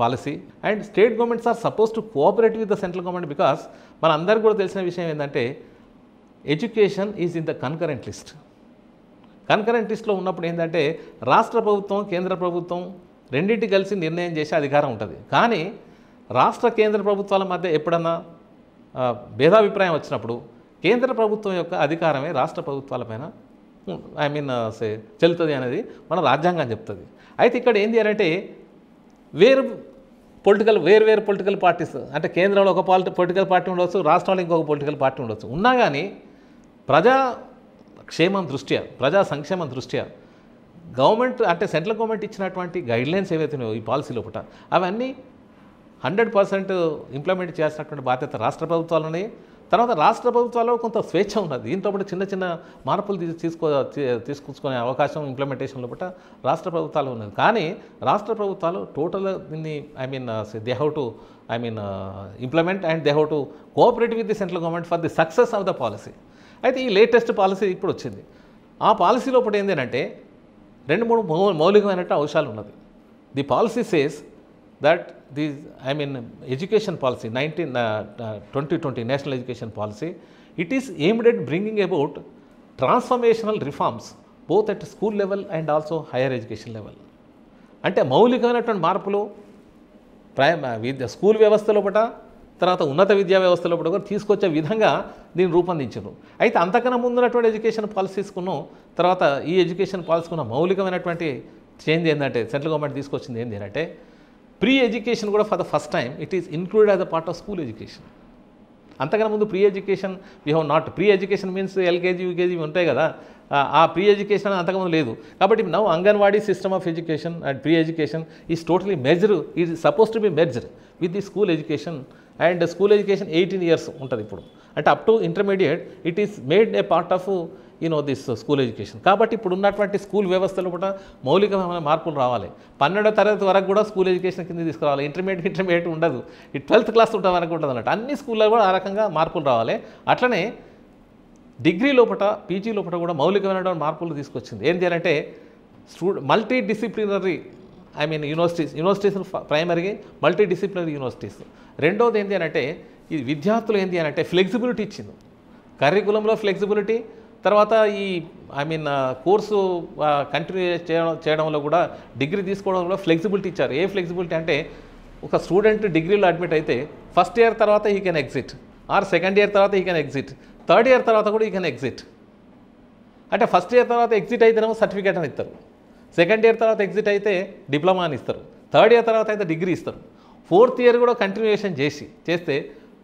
policy and state governments are suppose to cooperate with the central government because మన అందరికీ కూడా తెలిసిన విషయం ఏంటంటే education is in the concurrent list concurrent లిస్ట్లో ఉన్నప్పుడు ఏంటంటే రాష్ట్ర ప్రభుత్వం కేంద్ర ప్రభుత్వం రెండింటి కలిసి నిర్ణయం చేసే అధికారం ఉంటుంది కానీ రాష్ట్ర కేంద్ర ప్రభుత్వాల మధ్య ఎప్పుడన్నా భేదాభిప్రాయం వచ్చినప్పుడు కేంద్ర ప్రభుత్వం యొక్క అధికారమే రాష్ట్ర ప్రభుత్వాలపైన ఐ మీన్ చెల్లుతుంది అనేది మన రాజ్యాంగం చెప్తుంది అయితే ఇక్కడ ఏంటి అంటే వేరు పొలిటికల్ వేరు వేరు పొలిటికల్ పార్టీస్ అంటే కేంద్రంలో ఒక పాలిటి పొలిటికల్ పార్టీ ఉండవచ్చు రాష్ట్రంలో ఇంకొక పొలిటికల్ పార్టీ ఉండవచ్చు ఉన్నా కానీ ప్రజా క్షేమం దృష్ట్యా ప్రజా సంక్షేమం దృష్ట్యా గవర్నమెంట్ అంటే సెంట్రల్ గవర్నమెంట్ ఇచ్చినటువంటి గైడ్లైన్స్ ఉన్నాయో ఈ పాలసీ లోపల అవన్నీ హండ్రెడ్ పర్సెంట్ ఇంప్లిమెంట్ చేసినటువంటి బాధ్యత రాష్ట్ర ప్రభుత్వాలు ఉన్నాయి తర్వాత రాష్ట్ర ప్రభుత్వాల్లో కొంత స్వేచ్ఛ ఉన్నది దీంతో పాటు చిన్న చిన్న మార్పులు తీసుకో తీసుకొచ్చుకునే అవకాశం ఇంప్లిమెంటేషన్లో పట్ల రాష్ట్ర ప్రభుత్వాలు ఉన్నది కానీ రాష్ట్ర ప్రభుత్వాలు టోటల్ దీన్ని I mean they how to I mean implement and they how to cooperate with the central government for the success of the policy అయితే ఈ లేటెస్ట్ పాలసీ ఇప్పుడు వచ్చింది ఆ పాలసీలో ఒకటి ఏంటంటే రెండు మూడు మౌలికమైనట్టు అంశాలు ఉన్నది the policy says that the I mean education policy nineteen twenty twenty national education policy it is aimed bringing about transformational reforms both at school level and also higher education level అంటే మౌలికమైనటువంటి మార్పులు ప్రై విద్య school వ్యవస్థలో పట తర్వాత ఉన్నత విద్యా వ్యవస్థలో పట కూడా తీసుకొచ్చే విధంగా దీన్ని రూపొందించారు అయితే అంతకన్నా ముందున్నటువంటి ఎడ్యుకేషన్ పాలసీస్కున్నాం తర్వాత ఈ ఎడ్యుకేషన్ పాలసీకున్న మౌలికమైనటువంటి చేంజ్ ఏంటంటే సెంట్రల్ గవర్నమెంట్ తీసుకొచ్చింది ఏంటి అంటే ప్రీ ఎడ్యుకేషన్ కూడా for the first time it is included as a part of school education అంతకన్నా ముందు pre education we have not pre education means LKG UKG ఉంటాయి కదా ఆ ప్రీ ఎడ్యుకేషన్ అంతకుముందు లేదు కాబట్టి now anganwadi system of education and pre education is totally merged is suppose to be merged with the school education and school education eighteen years ఉంటుంది ఇప్పుడు అంటే up to intermediate it is made a part of you know this school education కాబట్టి ఇప్పుడు ఉన్నటువంటి school వ్యవస్థలో కూడా మౌలికమైన మార్పులు రావాలి పన్నెండో తరగతి వరకు కూడా స్కూల్ ఎడ్యుకేషన్ కింద తీసుకురావాలి ఇంటర్మీడియట్ ఇంటర్మీడియట్ ఉండదు ఈ ట్వెల్త్ క్లాస్ ఉంటుంది వరకు ఉంటుంది అన్నట్టు అన్ని స్కూల్లో కూడా ఆ రకంగా మార్పులు రావాలి అట్లనే డిగ్రీ లోపల పీజీ లోపల కూడా మౌలికమైనటువంటి మార్పులు తీసుకొచ్చింది ఏం చేయాలంటే స్టూ multi disciplinary I mean universities universities primary multi disciplinary universities రెండోది ఏంటి అంటే ఈ విద్యార్థులు ఏంటి అంటే ఫ్లెక్సిబిలిటీ ఇచ్చింది కరికులంలో ఫ్లెక్సిబిలిటీ తర్వాత ఈ ఐ మీన్ కోర్సు కంటిన్యూ చేయడం చేయడంలో కూడా డిగ్రీ తీసుకోవడం కూడా ఫ్లెక్సిబిలిటీ ఇచ్చారు ఏ ఫ్లెక్సిబిలిటీ అంటే ఒక స్టూడెంట్ డిగ్రీలో అడ్మిట్ అయితే ఫస్ట్ ఇయర్ తర్వాత he can exit or second year తర్వాత he can exit third year తర్వాత కూడా ఈ కెన్ ఎగ్జిట్ అంటే ఫస్ట్ ఇయర్ తర్వాత ఎగ్జిట్ అయితేనేమో సర్టిఫికేట్ అని ఇస్తారు సెకండ్ ఇయర్ తర్వాత ఎగ్జిట్ అయితే డిప్లొమా అని ఇస్తారు థర్డ్ ఇయర్ తర్వాత అయితే డిగ్రీ ఇస్తారు ఫోర్త్ ఇయర్ కూడా కంటిన్యూషన్ చేసి చేస్తే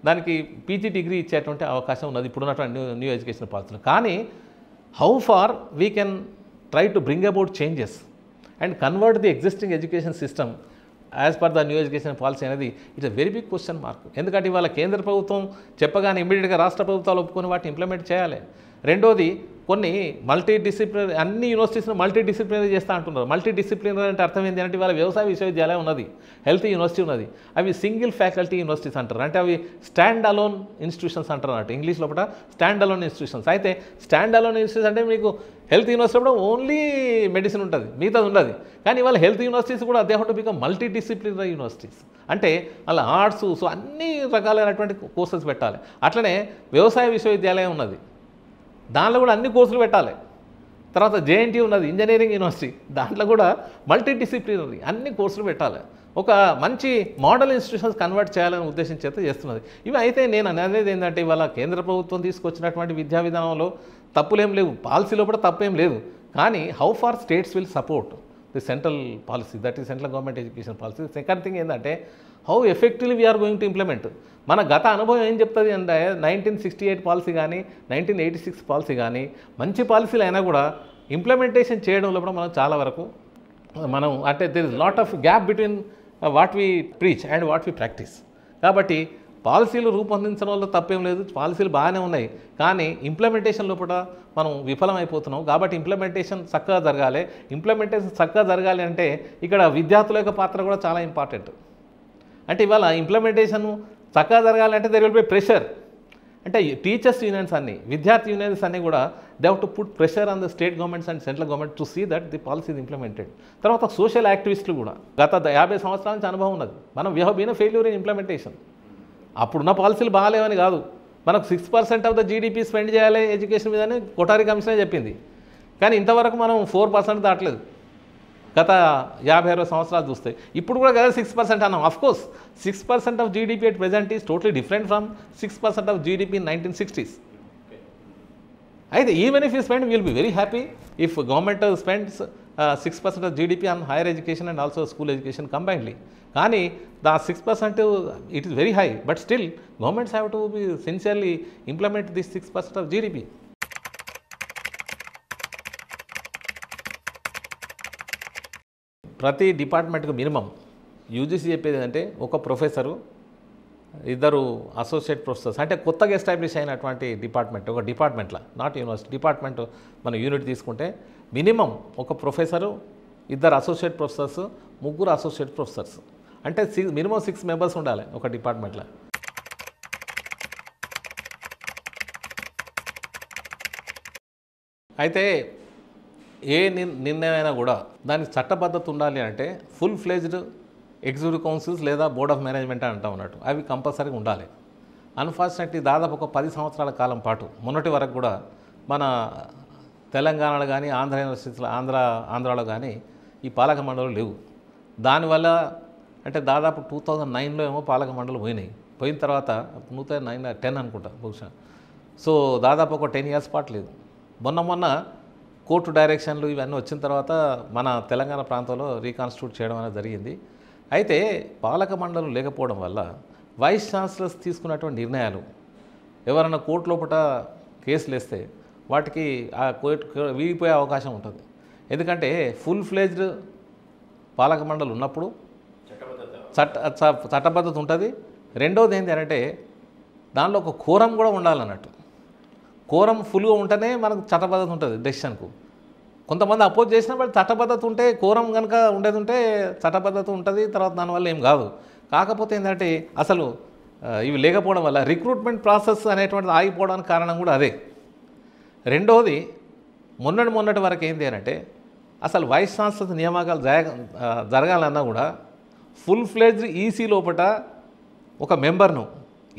దానికి పీజీ డిగ్రీ ఇచ్చేటువంటి అవకాశం ఉన్నది ఇప్పుడున్నటువంటి న్యూ న్యూ ఎడ్యుకేషన్ పాలసీలో కానీ how far we can try to bring about changes and convert the existing education system as per the new education policy అనేది it's a very big question mark ఎందుకంటే ఇవాళ కేంద్ర ప్రభుత్వం చెప్పగానే ఇమీడియట్గా రాష్ట్ర ప్రభుత్వాలు ఒప్పుకొని వాటిని ఇంప్లిమెంట్ చేయాలి రెండోది కొన్ని మల్టీ డిసిప్లినరీ అన్ని యూనివర్సిటీస్ను మల్టీ డిసిప్లినరీ చేస్తూ అంటున్నారు మల్టీ డిసిప్లినరీ అంటే అర్థం ఏంటి అంటే వాళ్ళ వ్యవసాయ విశ్వవిద్యాలయం ఉన్నది హెల్త్ యూనివర్సిటీ ఉన్నది అవి సింగిల్ ఫ్యాకల్టీ యూనివర్సిటీస్ అంటారు అంటే అవి స్టాండ్ అలోన్ ఇన్స్టిట్యూషన్స్ అంటారు అన్నట్టు ఇంగ్లీష్ లోపల స్టాండ్ అలోన్ ఇన్స్టిట్యూషన్స్ అయితే స్టాండ్ అలోన్ ఇన్స్టిట్యూషన్ అంటే మీకు హెల్త్ యూనివర్సిటీ కూడా ఓన్లీ మెడిసిన్ ఉంటుంది మిగతా ఉండదు కానీ వాళ్ళ హెల్త్ యూనివర్సిటీస్ కూడా అదే how become multi disciplinary universities అంటే వాళ్ళ ఆర్ట్స్ సో అన్ని రకాలైనటువంటి కోర్సెస్ పెట్టాలి అట్లనే వ్యవసాయ విశ్వవిద్యాలయం ఉన్నది దానిలో కూడా అన్ని కోర్సులు పెట్టాలి తర్వాత జేఎన్టీ ఉన్నది ఇంజనీరింగ్ యూనివర్సిటీ దాంట్లో కూడా మల్టీ డిసిప్లిన్ ఉంది అన్ని కోర్సులు పెట్టాలి ఒక మంచి మోడల్ ఇన్స్టిట్యూషన్స్ కన్వర్ట్ చేయాలని ఉద్దేశం చేత చేస్తున్నది ఇవి అయితే నేను అనేది ఏంటంటే ఇవాళ కేంద్ర ప్రభుత్వం తీసుకొచ్చినటువంటి విద్యా విధానంలో తప్పులేం లేవు పాలసీలో కూడా తప్పేం లేదు కానీ how far states will support the central policy that is central government education policy second thing ఏంటంటే how effectively we are going to implement మన గత అనుభవం ఏం చెప్తుంది అంటే నైన్టీన్ సిక్స్టీ ఎయిట్ పాలసీ కానీ నైన్టీన్ ఎయిటీ సిక్స్ పాలసీ కానీ మంచి పాలసీలు అయినా కూడా ఇంప్లిమెంటేషన్ చేయడంలో కూడా మనం చాలా వరకు మనం అంటే there is lot of gap between what we preach and what we practice కాబట్టి పాలసీలు రూపొందించడం వల్ల తప్పేం లేదు పాలసీలు బాగానే ఉన్నాయి కానీ ఇంప్లిమెంటేషన్ లోపల మనం విఫలమైపోతున్నాం కాబట్టి ఇంప్లిమెంటేషన్ చక్కగా జరగాలి ఇంప్లిమెంటేషన్ చక్కగా జరగాలి అంటే ఇక్కడ విద్యార్థుల యొక్క పాత్ర కూడా చాలా ఇంపార్టెంట్ అంటే ఇవాళ ఇంప్లిమెంటేషన్ చక్కగా జరగాలంటే దెర్ విల్ బి ప్రెషర్ అంటే టీచర్స్ యూనియన్స్ అన్ని విద్యార్థి యూనియన్స్ అన్ని కూడా they have to put pressure on the state governments and central government to see that the policy is implemented తర్వాత సోషల్ యాక్టివిస్టులు కూడా గత యాభై సంవత్సరాల నుంచి అనుభవం ఉన్నది మనం we seen failure in implementation అప్పుడున్న పాలసీలు బాగాలేవని కాదు మనకు six percent of the GDP spend చేయాలి ఎడ్యుకేషన్ అని కొటారి కమిషనే చెప్పింది కానీ ఇంతవరకు మనం ఫోర్ పర్సెంట్ దాటలేదు గత యాభై అరవై సంవత్సరాలు చూస్తే ఇప్పుడు కూడా కదా సిక్స్ పర్సెంట్ అన్నాం of course six percent of GDP at present is totally different from six percent of GDP nineteen sixties అయితే even if you spend will be very happy if government spends six percent of GDP on higher education and also school education combinedly కానీ the six percent it is very high but still governments have to be sincerely implement this six percent of GDP ప్రతి డిపార్ట్మెంట్కు minimum UGC చెప్పేది ఏంటంటే ఒక professor ఇద్దరు associate professors అంటే కొత్తగా establish అయినటువంటి డిపార్ట్మెంట్ ఒక డిపార్ట్మెంట్లా నాట్ యూనివర్సిటీ డిపార్ట్మెంట్ మన యూనిట్ తీసుకుంటే మినిమం ఒక ప్రొఫెసరు ఇద్దరు అసోసియేట్ ప్రొఫెసర్స్ ముగ్గురు అసోసియేట్ ప్రొఫెసర్స్ అంటే సిక్స్ మినిమం సిక్స్ మెంబర్స్ ఉండాలి ఒక డిపార్ట్మెంట్లో అయితే ఏ నిర్ణయమైనా కూడా దానికి చట్టబద్ధత ఉండాలి అంటే ఫుల్ ఫ్లెజ్డ్ ఎగ్జిక్యూటివ్ కౌన్సిల్స్ లేదా బోర్డ్ ఆఫ్ మేనేజ్మెంట్ అని అంటాం అన్నట్టు అవి కంపల్సరీగా ఉండాలి అన్ఫార్చునేట్లీ దాదాపు ఒక పది సంవత్సరాల కాలం పాటు మొన్నటి వరకు కూడా మన తెలంగాణలో కానీ ఆంధ్ర యూనివర్సిటీలో ఆంధ్ర ఆంధ్రాలో కానీ ఈ పాలక మండలం లేవు దానివల్ల అంటే దాదాపు టూ థౌజండ్ నైన్లో ఏమో పాలక మండలు పోయినాయి పోయిన తర్వాత టూ థౌజండ్ నైన్ టెన్ అనుకుంటా బహుశా సో దాదాపు ఒక టెన్ ఇయర్స్ పాటు లేదు మొన్న మొన్న కోర్టు డైరెక్షన్లు ఇవన్నీ వచ్చిన తర్వాత మన తెలంగాణ ప్రాంతంలో రీకాన్స్టిట్యూట్ చేయడం అనేది జరిగింది అయితే పాలక మండలం లేకపోవడం వల్ల వైస్ ఛాన్సలర్స్ తీసుకున్నటువంటి నిర్ణయాలు ఎవరైనా కోర్టు లోపల కేసులు వేస్తే వాటికి ఆ కోర్టు వీగిపోయే అవకాశం ఉంటుంది ఎందుకంటే ఫుల్ ఫ్లెజ్డ్ పాలక మండలి ఉన్నప్పుడు చట్ట చట్టబద్ధత ఉంటుంది రెండవది ఏంటి అంటే దానిలో ఒక కూరం కూడా ఉండాలన్నట్టు కోరం ఫుల్గా ఉంటేనే మనకు చట్టబద్ధత ఉంటుంది డెసిషన్కు కొంతమంది అపోజ్ చేసినా బట్ చట్టబద్ధత ఉంటే కోరం కనుక ఉండేది ఉంటే చట్టబద్ధత ఉంటుంది తర్వాత దానివల్ల ఏం కాదు కాకపోతే ఏంటంటే అసలు ఇవి లేకపోవడం వల్ల రిక్రూట్మెంట్ ప్రాసెస్ అనేటువంటిది ఆగిపోవడానికి కారణం కూడా అదే రెండవది మొన్నటి మొన్నటి వరకు ఏంటి అంటే అసలు వైస్ ఛాన్సలర్ నియామకాలు జరగాలన్నా కూడా ఫుల్ ఫ్లెడ్జ్ ఈసీ లోపల ఒక మెంబర్ను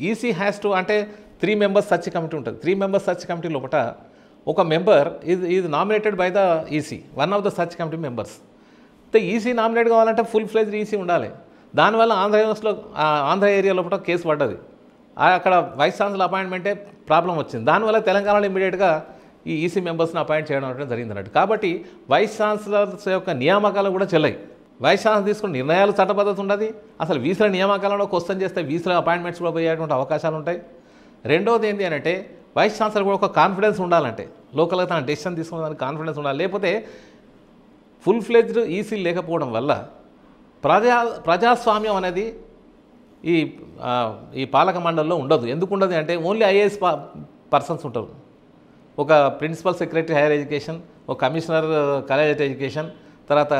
ఈసీ హ్యాస్ టు అంటే త్రీ మెంబర్స్ సర్చ్ కమిటీ ఉంటుంది త్రీ మెంబర్స్ సర్చ్ కమిటీ లోపల ఒక మెంబర్ ఇది ఇది nominated by the EC one of the search committee members అయితే ఈసీ నామినేట్ కావాలంటే ఫుల్ ఫ్లెజ్డ్ ఈసీ ఉండాలి దానివల్ల ఆంధ్ర ఆంధ్ర ఏరియా లోపల కేసు పడ్డది అక్కడ వైస్ ఛాన్సలర్ అపాయింట్మెంటే ప్రాబ్లం వచ్చింది దానివల్ల తెలంగాణలో ఇమీడియట్గా ఈ ఈసీ మెంబర్స్ని అపాయింట్ చేయడం అనేది జరిగింది అన్నట్టు కాబట్టి వైస్ ఛాన్సలర్స్ యొక్క నియామకాలు కూడా చెల్లయి వైస్ ఛాన్సలర్ తీసుకున్న నిర్ణయాలు చట్టబద్ధత ఉండదు అసలు వీసుల నియామకాలను క్వశ్చన్ చేస్తే వీసుల అపాయింట్మెంట్స్ కూడా పోయేటువంటి అవకాశాలు ఉంటాయి రెండోది ఏంటి అంటే వైస్ ఛాన్సలర్ కూడా ఒక కాన్ఫిడెన్స్ ఉండాలంటే లోకల్గా తన డెసిషన్ తీసుకున్న కాన్ఫిడెన్స్ ఉండాలి లేకపోతే ఫుల్ ఫ్లెజ్డ్ ఈసీ లేకపోవడం వల్ల ప్రజా ప్రజాస్వామ్యం అనేది ఈ ఈ పాలక మండలిలో ఉండదు ఎందుకు ఉండదు అంటే ఓన్లీ ఐఏఎస్ పర్సన్స్ ఉంటారు ఒక ప్రిన్సిపల్ సెక్రటరీ హైయర్ ఎడ్యుకేషన్ ఒక కమిషనర్ కాలేజ్ ఎడ్యుకేషన్ తర్వాత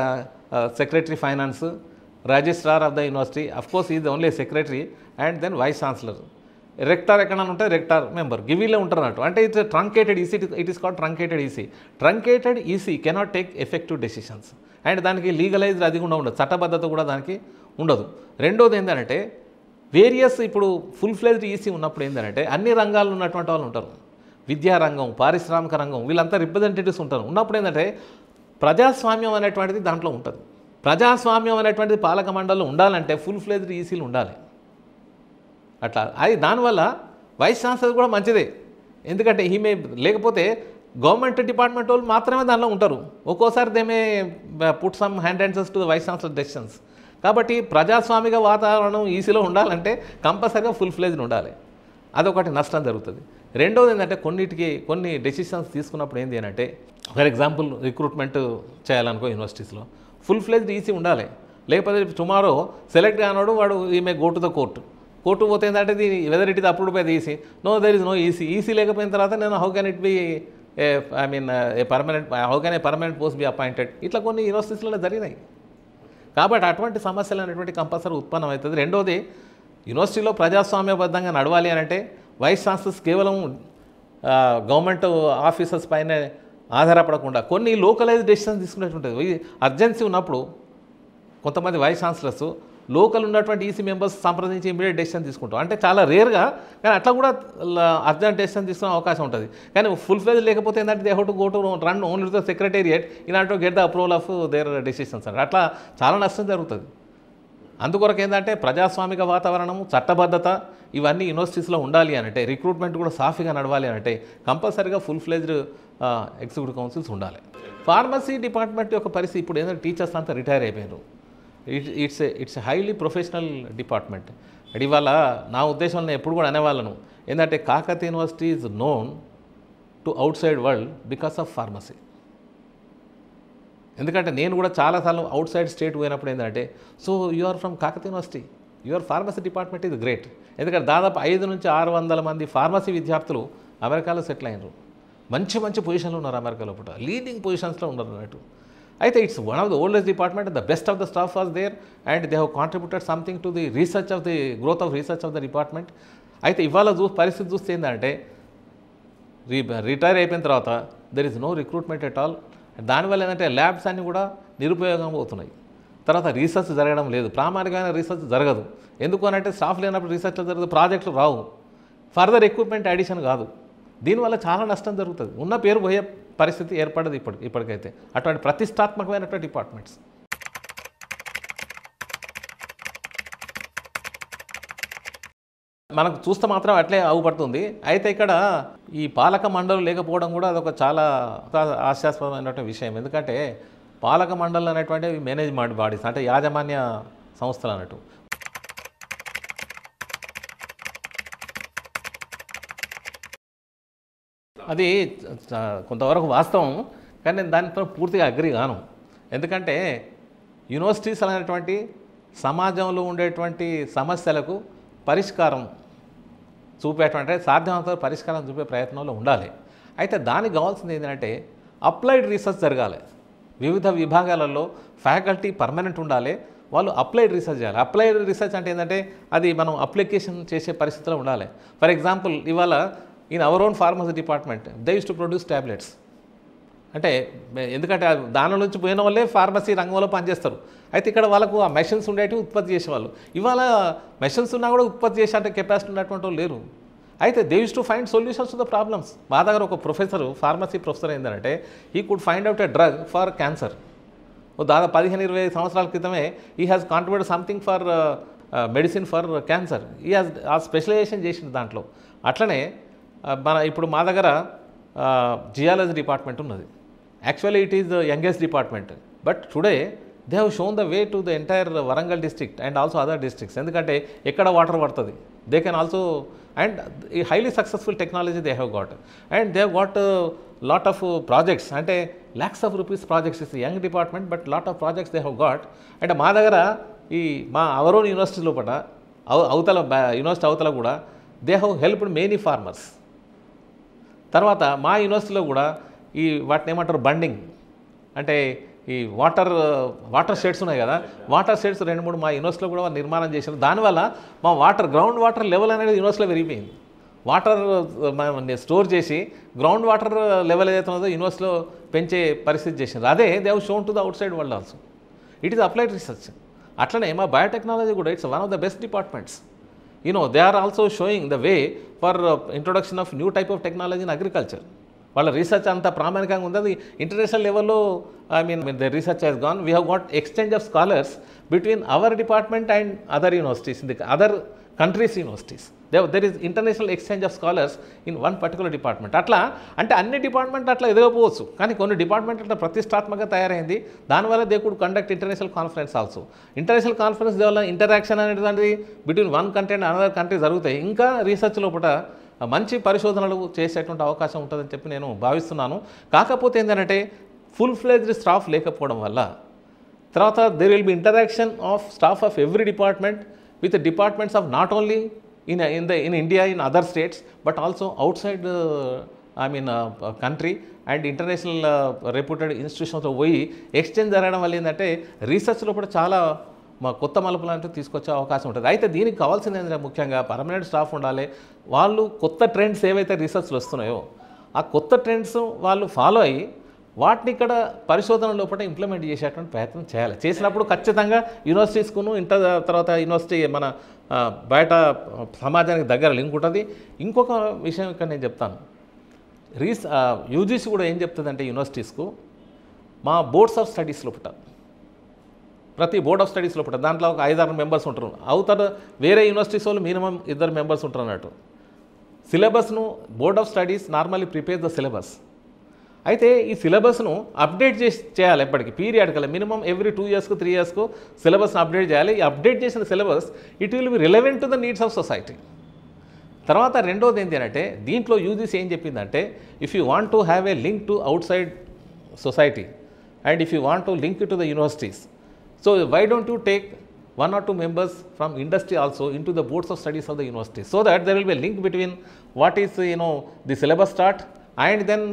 secretary finance registrar of the university of course is only secretary and then vice chancellor rector ఎక్కడన్నా ఉంటే రెక్టార్ మెంబర్ గివీలో ఉంటారన్నట్టు అంటే it's truncated EC it is called truncated EC truncated EC cannot take effective decisions and దానికి legalized అది కూడా ఉండదు చట్టబద్ధత కూడా దానికి ఉండదు రెండోది ఏంటంటే వేరియస్ ఇప్పుడు ఫుల్ ఫ్లెజ్డ్ ఈసీ ఉన్నప్పుడు ఏంటంటే అన్ని రంగాల్లో ఉన్నటువంటి వాళ్ళు ఉంటారు విద్యారంగం పారిశ్రామిక రంగం వీళ్ళంతా రిప్రజెంటేటివ్స్ ఉంటారు ఉన్నప్పుడు ఏంటంటే ప్రజాస్వామ్యం అనేటువంటిది దాంట్లో ఉంటుంది ప్రజాస్వామ్యం అనేటువంటిది పాలక మండలిలో ఉండాలంటే ఫుల్ ఫ్లెజ్డ్ ఈసీలు ఉండాలి అట్లా అది దానివల్ల వైస్ ఛాన్సలర్ కూడా మంచిదే ఎందుకంటే ఈమె లేకపోతే గవర్నమెంట్ డిపార్ట్మెంట్ వాళ్ళు మాత్రమే దానిలో ఉంటారు ఒక్కోసారి they may put some hindrances to the vice chancellor decisions కాబట్టి ప్రజాస్వామిక వాతావరణం ఈసీలో ఉండాలంటే కంపల్సరీగా ఫుల్ ఫ్లేజ్ ఉండాలి అదొకటి నష్టం జరుగుతుంది రెండోది ఏంటంటే కొన్నిటికి కొన్ని డెసిషన్స్ తీసుకున్నప్పుడు ఏంటి అంటే ఫర్ ఎగ్జాంపుల్ రిక్రూట్మెంట్ చేయాలనుకో యూనివర్సిటీస్లో ఫుల్ ఫ్లేజ్డ్ ఈసీ ఉండాలి లేకపోతే టుమారో సెలెక్ట్ కానోడు వాడు he may go to the court court పోతే ఏంటంటే ఇది వెదర్ ఇట్ ఇది approved by the EC no there is no EC EC లేకపోయిన తర్వాత నేను how can it be a I mean a permanent how can a permanent post be appointed ఇట్లా కొన్ని యూనివర్సిటీస్లో జరిగినాయి కాబట్టి అటువంటి సమస్యలు అనేటువంటి కంపల్సరీ ఉత్పన్నం అవుతుంది రెండోది యూనివర్సిటీలో ప్రజాస్వామ్యబద్ధంగా నడవాలి అంటే వైస్ ఛాన్సలర్స్ కేవలం గవర్నమెంట్ ఆఫీసర్స్ పైన ఆధారపడకుండా కొన్ని లోకలైజ్ డెసిషన్స్ తీసుకునేటువంటి అర్జెన్సీ ఉన్నప్పుడు కొంతమంది వైస్ ఛాన్సలర్స్ లోకల్ ఉన్నటువంటి ఈసీ e మెంబర్స్ సంప్రదించి ఇమీడియట్ డెసిషన్ తీసుకుంటాం అంటే చాలా రేర్గా కానీ అట్లా కూడా అర్జెంట్ డెసిషన్ తీసుకునే అవకాశం ఉంటుంది కానీ ఫుల్ ఫ్లేజ్ లేకపోతే ఏంటంటే they how to go to run only the secretariat in to get the approval of their decisions అంటారు అట్లా చాలా నష్టం జరుగుతుంది అందుకొరకు ఏంటంటే ప్రజాస్వామిక వాతావరణము చట్టబద్ధత ఇవన్నీ యూనివర్సిటీస్లో ఉండాలి అంటే రిక్రూట్మెంట్ కూడా సాఫీగా నడవాలి అంటే కంపల్సరీగా ఫుల్ ఫ్లెజ్డ్ ఎగ్జిక్యూటివ్ కౌన్సిల్స్ ఉండాలి ఫార్మసీ డిపార్ట్మెంట్ యొక్క పరిస్థితి ఇప్పుడు ఏంటంటే టీచర్స్ అంతా రిటైర్ అయిపోయారు it's it's highly professional department and ఇవాళ నా ఉద్దేశం నేను ఎప్పుడు కూడా అనేవాళ్ళను ఏంటంటే Kakatiya university is known to outside world because of pharmacy ఎందుకంటే నేను కూడా చాలాసార్లు అవుట్ సైడ్ స్టేట్ పోయినప్పుడు ఏంటంటే so you are from Kakatiya university your pharmacy department ఇది గ్రేట్ ఎందుకంటే దాదాపు ఐదు నుంచి ఆరు వందల మంది ఫార్మసీ విద్యార్థులు అమెరికాలో సెటిల్ అయినరు మంచి మంచి పొజిషన్లు ఉన్నారు అమెరికాలో పూట లీడింగ్ పొజిషన్స్లో ఉన్నారు అన్నట్టు అయితే it's one of the oldest department the best of the staff was there and they have contributed something to the research of the growth of research of the department అయితే ఇవాళ చూ పరిస్థితి చూస్తే ఏంటంటే రీ రిటైర్ అయిపోయిన తర్వాత there is no recruitment at all దానివల్ల ఏంటంటే labs అన్నీ కూడా నిరుపయోగం అవుతున్నాయి తర్వాత రీసెర్చ్ జరగడం లేదు ప్రామాణికమైన రీసెర్చ్ జరగదు ఎందుకు అంటే స్టాఫ్ లేనప్పుడు రీసెర్చ్లు జరగదు ప్రాజెక్టులు రావు ఫర్దర్ ఎక్విప్మెంట్ అడిషన్ కాదు దీనివల్ల చాలా నష్టం జరుగుతుంది ఉన్న పేరు పోయే పరిస్థితి ఏర్పడదు ఇప్పటి ఇప్పటికైతే అటువంటి ప్రతిష్టాత్మకమైనటువంటి డిపార్ట్మెంట్స్ మనకు చూస్తే మాత్రం అట్లే అవుపడుతుంది అయితే ఇక్కడ ఈ పాలక మండలు లేకపోవడం కూడా అదొక చాలా ఆశాస్పదమైనటువంటి విషయం ఎందుకంటే పాలక మండలం అనేటువంటి మేనేజ్మెంట్ బాడీస్ అంటే యాజమాన్య సంస్థలు అన్నట్టు అది కొంతవరకు వాస్తవం కానీ నేను దానితో పూర్తిగా అగ్రి కాను ఎందుకంటే యూనివర్సిటీస్ అనేటువంటి సమాజంలో ఉండేటువంటి సమస్యలకు పరిష్కారం చూపేటువంటి సాధ్యమంత పరిష్కారం చూపే ప్రయత్నంలో ఉండాలి అయితే దానికి కావాల్సింది ఏంటంటే అప్లైడ్ రీసెర్చ్ జరగాలి వివిధ విభాగాలలో ఫ్యాకల్టీ పర్మనెంట్ ఉండాలి వాళ్ళు అప్లైడ్ రీసెర్చ్ చేయాలి అప్లైడ్ రీసెర్చ్ అంటే ఏంటంటే అది మనం అప్లికేషన్ చేసే పరిస్థితిలో ఉండాలి ఫర్ ఎగ్జాంపుల్ ఇవాళ in our own pharmacy department they use to produce tablets అంటే ఎందుకంటే దాని నుంచి పోయిన వాళ్ళే ఫార్మసీ రంగంలో పనిచేస్తారు అయితే ఇక్కడ వాళ్ళకు ఆ మెషిన్స్ ఉండేవి ఉత్పత్తి చేసేవాళ్ళు ఇవాళ మెషిన్స్ ఉన్నా కూడా ఉత్పత్తి చేసే అంటే కెపాసిటీ ఉన్నటువంటి వాళ్ళు లేరు అయితే they use to find solutions the problems మా దగ్గర ఒక ప్రొఫెసర్ ఫార్మసీ ప్రొఫెసర్ ఏంటంటే he could find out a drug for cancer దాదాపు పదిహేను ఇరవై సంవత్సరాల క్రితమే he has contribute something for medicine for cancer he has ఆ స్పెషలైజేషన్ చేసిన దాంట్లో అట్లనే మన ఇప్పుడు మా దగ్గర జియాలజీ డిపార్ట్మెంట్ ఉన్నది actually it is the youngest department but today they have shown the way to the entire Warangal district and also other districts ఎందుకంటే ఎక్కడ వాటర్ పడుతుంది దే కెన్ ఆల్సో అండ్ ఈ highly successful technology they have got and they have got lot of projects అంటే lakhs of rupees projects is young department but lot of projects they have got and మా దగ్గర ఈ మా అవరోన్ university లోపల అవతల university అవతల కూడా they have helped many farmers తర్వాత మా యూనివర్సిటీలో కూడా ఈ వాటిని ఏమంటారు బండింగ్ అంటే ఈ వాటర్ వాటర్ షెడ్స్ ఉన్నాయి కదా వాటర్ షెడ్స్ రెండు మూడు మా యూనివర్సిటీలో కూడా నిర్మాణం చేశారు దానివల్ల మా వాటర్ గ్రౌండ్ వాటర్ లెవెల్ అనేది యూనివర్సిటీలో పెరిగిపోయింది వాటర్ స్టోర్ చేసి గ్రౌండ్ వాటర్ లెవెల్ ఏదైతే ఉన్నదో యూనివర్సిటీలో పెంచే పరిస్థితి చేసింది అదే they shown to the outside world also it is applied research అట్లనే మా బయోటెక్నాలజీ కూడా it's one of the best departments you know, they are also showing the way for uh, introduction of new type of technology in agriculture. వాళ్ళ research అంత ప్రామాణికంగా ఉంది అది international లెవెల్లో I mean mean the research has gone we have got exchange of scholars between our department and other universities in the other countries universities there is international exchange of scholars in one particular department అట్లా అంటే అన్ని department అట్లా ఎదగపోవచ్చు కానీ కొన్ని department అట్లా ప్రతిష్టాత్మకంగా తయారైంది దానివల్ల they could conduct international conference also international conference వల్ల ఇంటరాక్షన్ అనేది between one country and another country జరుగుతాయి ఇంకా రీసెర్చ్ లోపల మంచి పరిశోధనలు చేసేటువంటి అవకాశం ఉంటుందని చెప్పి నేను భావిస్తున్నాను కాకపోతే ఏంటంటే ఫుల్ ఫ్లెజ్డ్ స్టాఫ్ లేకపోవడం వల్ల తర్వాత there will be interaction of staff of every department with departments of not only in, in, the, in India, in other states, but also outside, uh, I mean, uh, country and international reputed ఇన్స్టిట్యూషన్తో పోయి exchange జరగడం వల్ల ఏంటంటే రీసెర్చ్లో కూడా చాలా మా కొత్త మలుపులు అంటే తీసుకొచ్చే అవకాశం ఉంటుంది అయితే దీనికి కావాల్సింది ముఖ్యంగా పర్మనెంట్ స్టాఫ్ ఉండాలి వాళ్ళు కొత్త ట్రెండ్స్ ఏవైతే రీసెర్చ్లు వస్తున్నాయో ఆ కొత్త ట్రెండ్స్ వాళ్ళు ఫాలో అయ్యి వాటిని ఇక్కడ పరిశోధన లోపల ఇంప్లిమెంట్ చేసేటువంటి ప్రయత్నం చేయాలి చేసినప్పుడు ఖచ్చితంగా యూనివర్సిటీస్కును ఇంటర్ తర్వాత యూనివర్సిటీ మన బయట సమాజానికి దగ్గర లింక్ ఉంటుంది ఇంకొక విషయం ఇక్కడ నేను చెప్తాను రీస్ యూజీసీ కూడా ఏం చెప్తుందంటే యూనివర్సిటీస్కు మా బోర్డ్స్ ఆఫ్ స్టడీస్ పుట్టారు ప్రతి బోర్డ్ ఆఫ్ స్టడీస్ పుట్టారు దాంట్లో ఒక ఐదారు మెంబర్స్ ఉంటారు అవుతారు వేరే యూనివర్సిటీస్ వాళ్ళు మినిమం ఇద్దరు మెంబర్స్ ఉంటారు అన్నట్టు సిలబస్ను board of studies normally prepare the syllabus అయితే ఈ సిలబస్ను అప్డేట్ చేసి చేయాలి ఎప్పటికీ పీరియాడికల్ మినిమం ఎవ్రీ టూ ఇయర్స్కు త్రీ ఇయర్స్కు సిలబస్ని అప్డేట్ చేయాలి ఈ అప్డేట్ చేసిన syllabus it will be relevant to the needs of society తర్వాత రెండోది ఏంటి అంటే దీంట్లో యూజీస్ ఏం చెప్పిందంటే if you want to have a link to outside society and if you want to link to the universities so why don't you take one or two members from industry also in to the boards of studies of the university so that there will be link between what is you know the syllabus start and then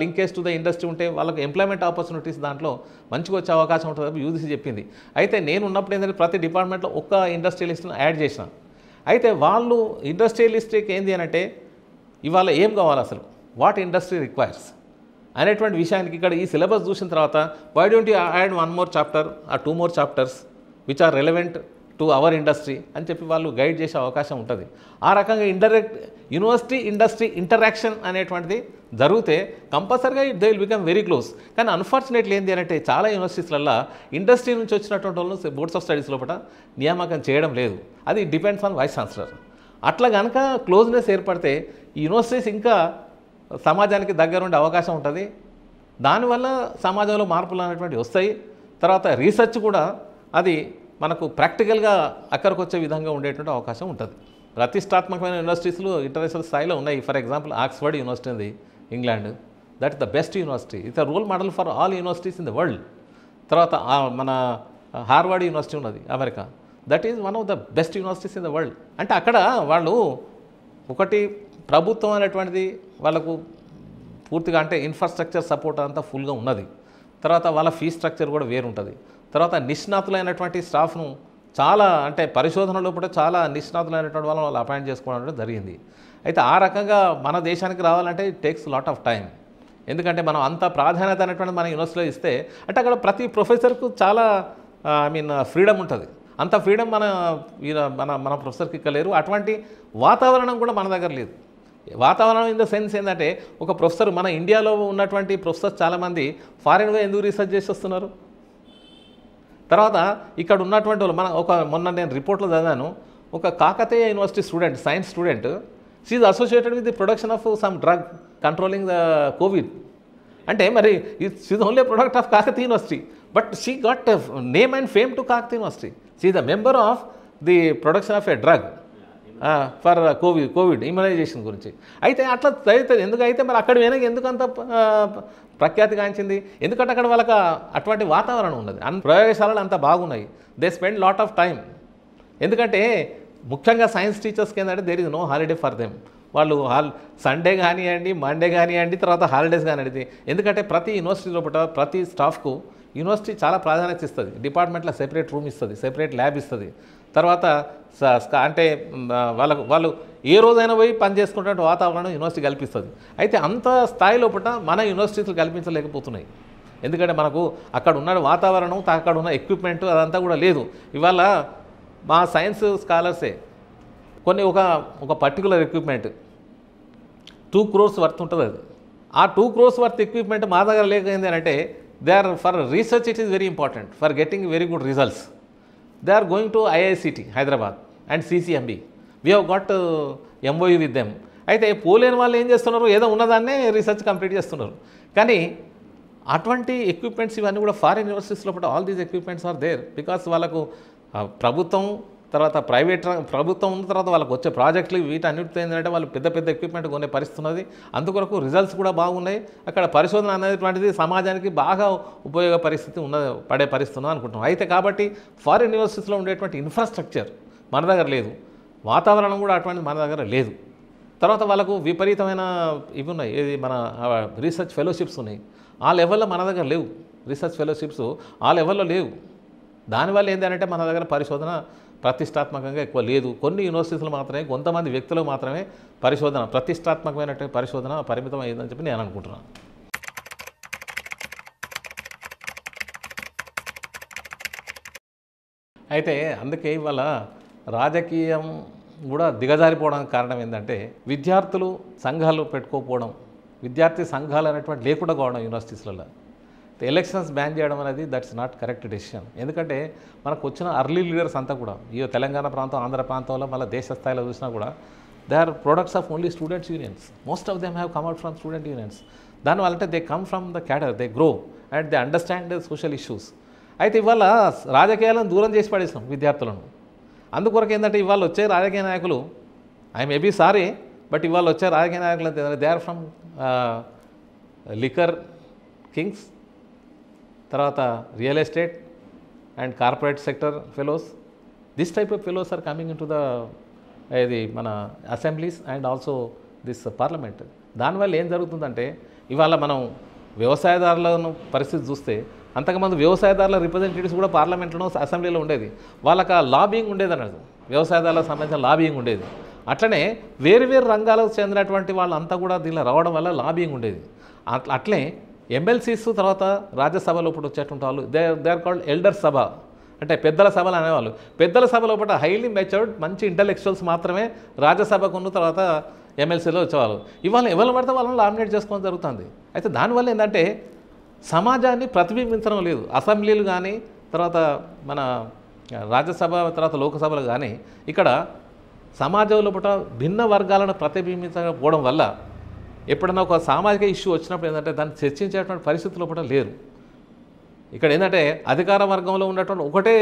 linkage to the industry ఉంటే వాళ్ళకు employment opportunities దాంట్లో మంచిగా వచ్చే అవకాశం ఉంటుందని UGC చెప్పింది అయితే నేను ఉన్నప్పుడు ఏంటంటే ప్రతి డిపార్ట్మెంట్లో ఒక్క ఇండస్ట్రియలిస్ట్ని యాడ్ చేసిన అయితే వాళ్ళు ఇండస్ట్రియలిస్ట్కి ఏంది అంటే ఇవాళ ఏం కావాలి అసలు వాట్ ఇండస్ట్రీ రిక్వైర్స్ అనేటువంటి విషయానికి ఇక్కడ ఈ సిలబస్ చూసిన తర్వాత why don't you add one more chapter ah two more chapters which are relevant to our industry అని చెప్పి వాళ్ళు గైడ్ చేసే అవకాశం ఉంటుంది ఆ రకంగా ఇండైరెక్ట్ యూనివర్సిటీ ఇండస్ట్రీ ఇంటరాక్షన్ అనేటువంటిది జరిగితే compulsorily they will become very close కానీ అన్ఫార్చునేట్లీ ఏంది అంటే చాలా యూనివర్సిటీస్లల్లో ఇండస్ట్రీ నుంచి వచ్చినటువంటి వాళ్ళు బోర్డ్స్ ఆఫ్ స్టడీస్ లోపల నియామకం చేయడం లేదు అది డిపెండ్స్ ఆన్ వైస్ ఛాన్సలర్ అట్లా కనుక క్లోజ్నెస్ ఏర్పడితే యూనివర్సిటీస్ ఇంకా సమాజానికి దగ్గరుండే అవకాశం ఉంటుంది దానివల్ల సమాజంలో మార్పులు అనేటువంటివి వస్తాయి తర్వాత రీసెర్చ్ కూడా అది మనకు ప్రాక్టికల్గా అక్కడికి వచ్చే విధంగా ఉండేటువంటి అవకాశం ఉంటుంది ప్రతిష్టాత్మకమైన యూనివర్సిటీస్లు ఇంటర్నేషనల్ స్థాయిలో ఉన్నాయి ఫర్ ఎగ్జాంపుల్ ఆక్స్ఫర్డ్ యూనివర్సిటీ ఉంది England that the best university it's a role model for all universities in the world తర్వాత మన హార్వర్డ్ యూనివర్సిటీ ఉన్నది America that is one of the best universities in the world అంటే అక్కడ వాళ్ళు ఒకటి ప్రభుత్వం అనేటువంటిది వాళ్ళకు పూర్తిగా అంటే ఇన్ఫ్రాస్ట్రక్చర్ సపోర్ట్ అంతా ఫుల్గా ఉన్నది తర్వాత వాళ్ళ ఫీ స్ట్రక్చర్ కూడా వేరుంటుంది తర్వాత నిష్ణాతులైనటువంటి స్టాఫ్ను చాలా అంటే పరిశోధనలో కూడా చాలా నిష్ణాతులైనటువంటి వాళ్ళని వాళ్ళు అపాయింట్ చేసుకోవడం జరిగింది అయితే ఆ రకంగా మన దేశానికి రావాలంటే it takes lot of time ఎందుకంటే మనం అంత ప్రాధాన్యత అనేటువంటి మన యూనివర్సిటీలో ఇస్తే అంటే అక్కడ ప్రతి ప్రొఫెసర్కు చాలా ఐ మీన్ ఫ్రీడమ్ ఉంటుంది అంత ఫ్రీడమ్ మన మన మన ప్రొఫెసర్కి ఇక్కలేరు అటువంటి వాతావరణం కూడా మన దగ్గర లేదు వాతావరణం ఇన్ ద సెన్స్ ఏంటంటే ఒక ప్రొఫెసర్ మన ఇండియాలో ఉన్నటువంటి ప్రొఫెసర్స్ చాలామంది ఫారిన్గా ఎందుకు రీసెర్చ్ చేసి వస్తున్నారు తర్వాత ఇక్కడ ఉన్నటువంటి వాళ్ళు మన ఒక మొన్న నేను రిపోర్ట్లో చదివాను ఒక Kakatiya university student science student she associated with the production of some drug controlling the Covid అంటే మరి she only product of Kakatiya university but she got name and fame to Kakatiya university she the member of the production of a drug for Covid Covid immunization గురించి అయితే అట్లా చదువుతుంది ఎందుకైతే మరి అక్కడ వెనక ఎందుకంత ప్రఖ్యాతి కాంచింది ఎందుకంటే అక్కడ వాళ్ళకి అటువంటి వాతావరణం ఉన్నది అన్ ప్రయోగశాలలు అంత బాగున్నాయి they spend lot of time ఎందుకంటే ముఖ్యంగా సైన్స్ టీచర్స్కి ఏంటంటే there is no holiday for them వాళ్ళు హాల్ సండే కానివ్వండి మండే కానివ్వండి తర్వాత హాలిడేస్ కానివ్వండి ఎందుకంటే ప్రతి యూనివర్సిటీ లోపల ప్రతి స్టాఫ్కు యూనివర్సిటీ చాలా ప్రాధాన్యత ఇస్తుంది డిపార్ట్మెంట్లో సెపరేట్ రూమ్ ఇస్తుంది సెపరేట్ ల్యాబ్ ఇస్తుంది తర్వాత అంటే వాళ్ళకు వాళ్ళు ఏ రోజైనా పోయి పనిచేసుకుంటే వాతావరణం యూనివర్సిటీ కల్పిస్తుంది అయితే అంత స్థాయిలో పుట్ట మన యూనివర్సిటీలు కల్పించలేకపోతున్నాయి ఎందుకంటే మనకు అక్కడ ఉన్న వాతావరణం అక్కడ ఉన్న ఎక్విప్మెంట్ అదంతా కూడా లేదు ఇవాళ మా సైన్స్ స్కాలర్సే కొన్ని ఒక ఒక particular equipment two crores worth ఉంటుంది అది ఆ టూ క్రోర్స్ వర్త్ ఎక్విప్మెంట్ మా దగ్గర లేకపోయింది అంటే they are for research it is very important for getting very good results they are going to IICT Hyderabad and CCMB we have got MoU with them అయితే పోలేని వాళ్ళు ఏం చేస్తున్నారు ఏదో ఉన్నదాన్నే రీసెర్చ్ కంప్లీట్ చేస్తున్నారు కానీ అటువంటి ఎక్విప్మెంట్స్ ఇవన్నీ కూడా ఫారిన్ యూనివర్సిటీస్లో all these equipments are there because వాళ్ళకు ప్రభుత్వం తర్వాత ప్రైవేట్ ప్రభుత్వం ఉన్న తర్వాత వాళ్ళకి వచ్చే ప్రాజెక్టులు వీటన్నిటితో ఏంటంటే వాళ్ళు పెద్ద పెద్ద ఎక్విప్మెంట్ కొనే పరిస్థితి ఉన్నది అందుకొరకు రిజల్ట్స్ కూడా బాగున్నాయి అక్కడ పరిశోధన అనేటువంటిది సమాజానికి బాగా ఉపయోగ పరిస్థితి ఉన్న పడే పరిస్థితి ఉన్నది అనుకుంటున్నాం అయితే కాబట్టి ఫారిన్ యూనివర్సిటీస్లో ఉండేటువంటి ఇన్ఫ్రాస్ట్రక్చర్ మన దగ్గర లేదు వాతావరణం కూడా అటువంటిది మన దగ్గర లేదు తర్వాత వాళ్ళకు విపరీతమైన ఇవి ఉన్నాయి ఏది మన రీసెర్చ్ ఫెలోషిప్స్ ఉన్నాయి ఆ లెవెల్లో మన దగ్గర లేవు రీసెర్చ్ ఫెలోషిప్స్ ఆ లెవెల్లో లేవు దానివల్ల ఏంటంటే మన దగ్గర పరిశోధన ప్రతిష్టాత్మకంగా ఎక్కువ లేదు కొన్ని యూనివర్సిటీలు మాత్రమే కొంతమంది వ్యక్తులు మాత్రమే పరిశోధన ప్రతిష్టాత్మకమైనటువంటి పరిశోధన పరిమితం అయిందని చెప్పి నేను అనుకుంటున్నాను అయితే అందుకే ఇవాళ రాజకీయం కూడా దిగజారిపోవడానికి కారణం ఏంటంటే విద్యార్థులు సంఘాలు పెట్టుకోకపోవడం విద్యార్థి సంఘాలు అనేటువంటి లేకుండా కావడం యూనివర్సిటీస్లలో ఎలక్షన్స్ బ్యాన్ చేయడం అనేది దట్స్ నాట్ కరెక్ట్ డెసిషన్ ఎందుకంటే మనకు వచ్చిన అర్లీ లీడర్స్ అంతా కూడా ఈ తెలంగాణ ప్రాంతం ఆంధ్ర ప్రాంతంలో మళ్ళీ దేశ స్థాయిలో చూసినా కూడా they are products of only students unions most of them have come out from student unions దానివల్ల అంటే they come from the cadre they grow and they understand social issues అయితే ఇవాళ రాజకీయాలను దూరం చేసి పడేసినాం విద్యార్థులను అందుకొరకు ఏంటంటే ఇవాళ వచ్చే రాజకీయ నాయకులు ఐ మేబీ సారీ బట్ ఇవాళ వచ్చే రాజకీయ నాయకులు they are from liquor kings తర్వాత real estate and corporate sector fellows this type of fellows are coming in the ఇది మన assemblies and also this parliament దానివల్ల ఏం జరుగుతుందంటే ఇవాళ మనం వ్యవసాయదారులను పరిస్థితి చూస్తే అంతకుముందు వ్యవసాయదారుల రిప్రజెంటేటివ్స్ కూడా పార్లమెంట్లో అసెంబ్లీలో ఉండేది వాళ్ళకి ఆ లాబింగ్ ఉండేది అన్నట్టు వ్యవసాయదారులకు సంబంధించిన లాబింగ్ ఉండేది అట్లనే వేరు వేరు రంగాలకు చెందినటువంటి వాళ్ళంతా కూడా దీనిలో రావడం వల్ల లాబింగ్ ఉండేది అట్లే ఎమ్మెల్సీస్ తర్వాత రాజ్యసభలో ఇప్పుడు వచ్చేటువంటి వాళ్ళు they they are called elder Sabha అంటే పెద్దల సభలు అనేవాళ్ళు పెద్దల సభలో పాటు హైలీ మెచ్యూర్డ్ మంచి ఇంటలెక్చువల్స్ మాత్రమే రాజ్యసభకు తర్వాత ఎమ్మెల్సీలో వచ్చేవాళ్ళు ఇవాళ ఎవరు పడితే వాళ్ళని లామినేట్ చేసుకోవడం జరుగుతుంది అయితే దానివల్ల ఏంటంటే సమాజాన్ని ప్రతిబింబించడం లేదు అసెంబ్లీలు కానీ తర్వాత మన రాజ్యసభ తర్వాత లోకసభలు కానీ ఇక్కడ సమాజంలో పుట భిన్న వర్గాలను ప్రతిబింబించకపోవడం వల్ల ఎప్పుడన్నా ఒక సామాజిక ఇష్యూ వచ్చినప్పుడు ఏంటంటే దాన్ని చర్చించేటువంటి పరిస్థితులు కూడా లేరు ఇక్కడ ఏంటంటే అధికార వర్గంలో ఉన్నటువంటి ఒకటే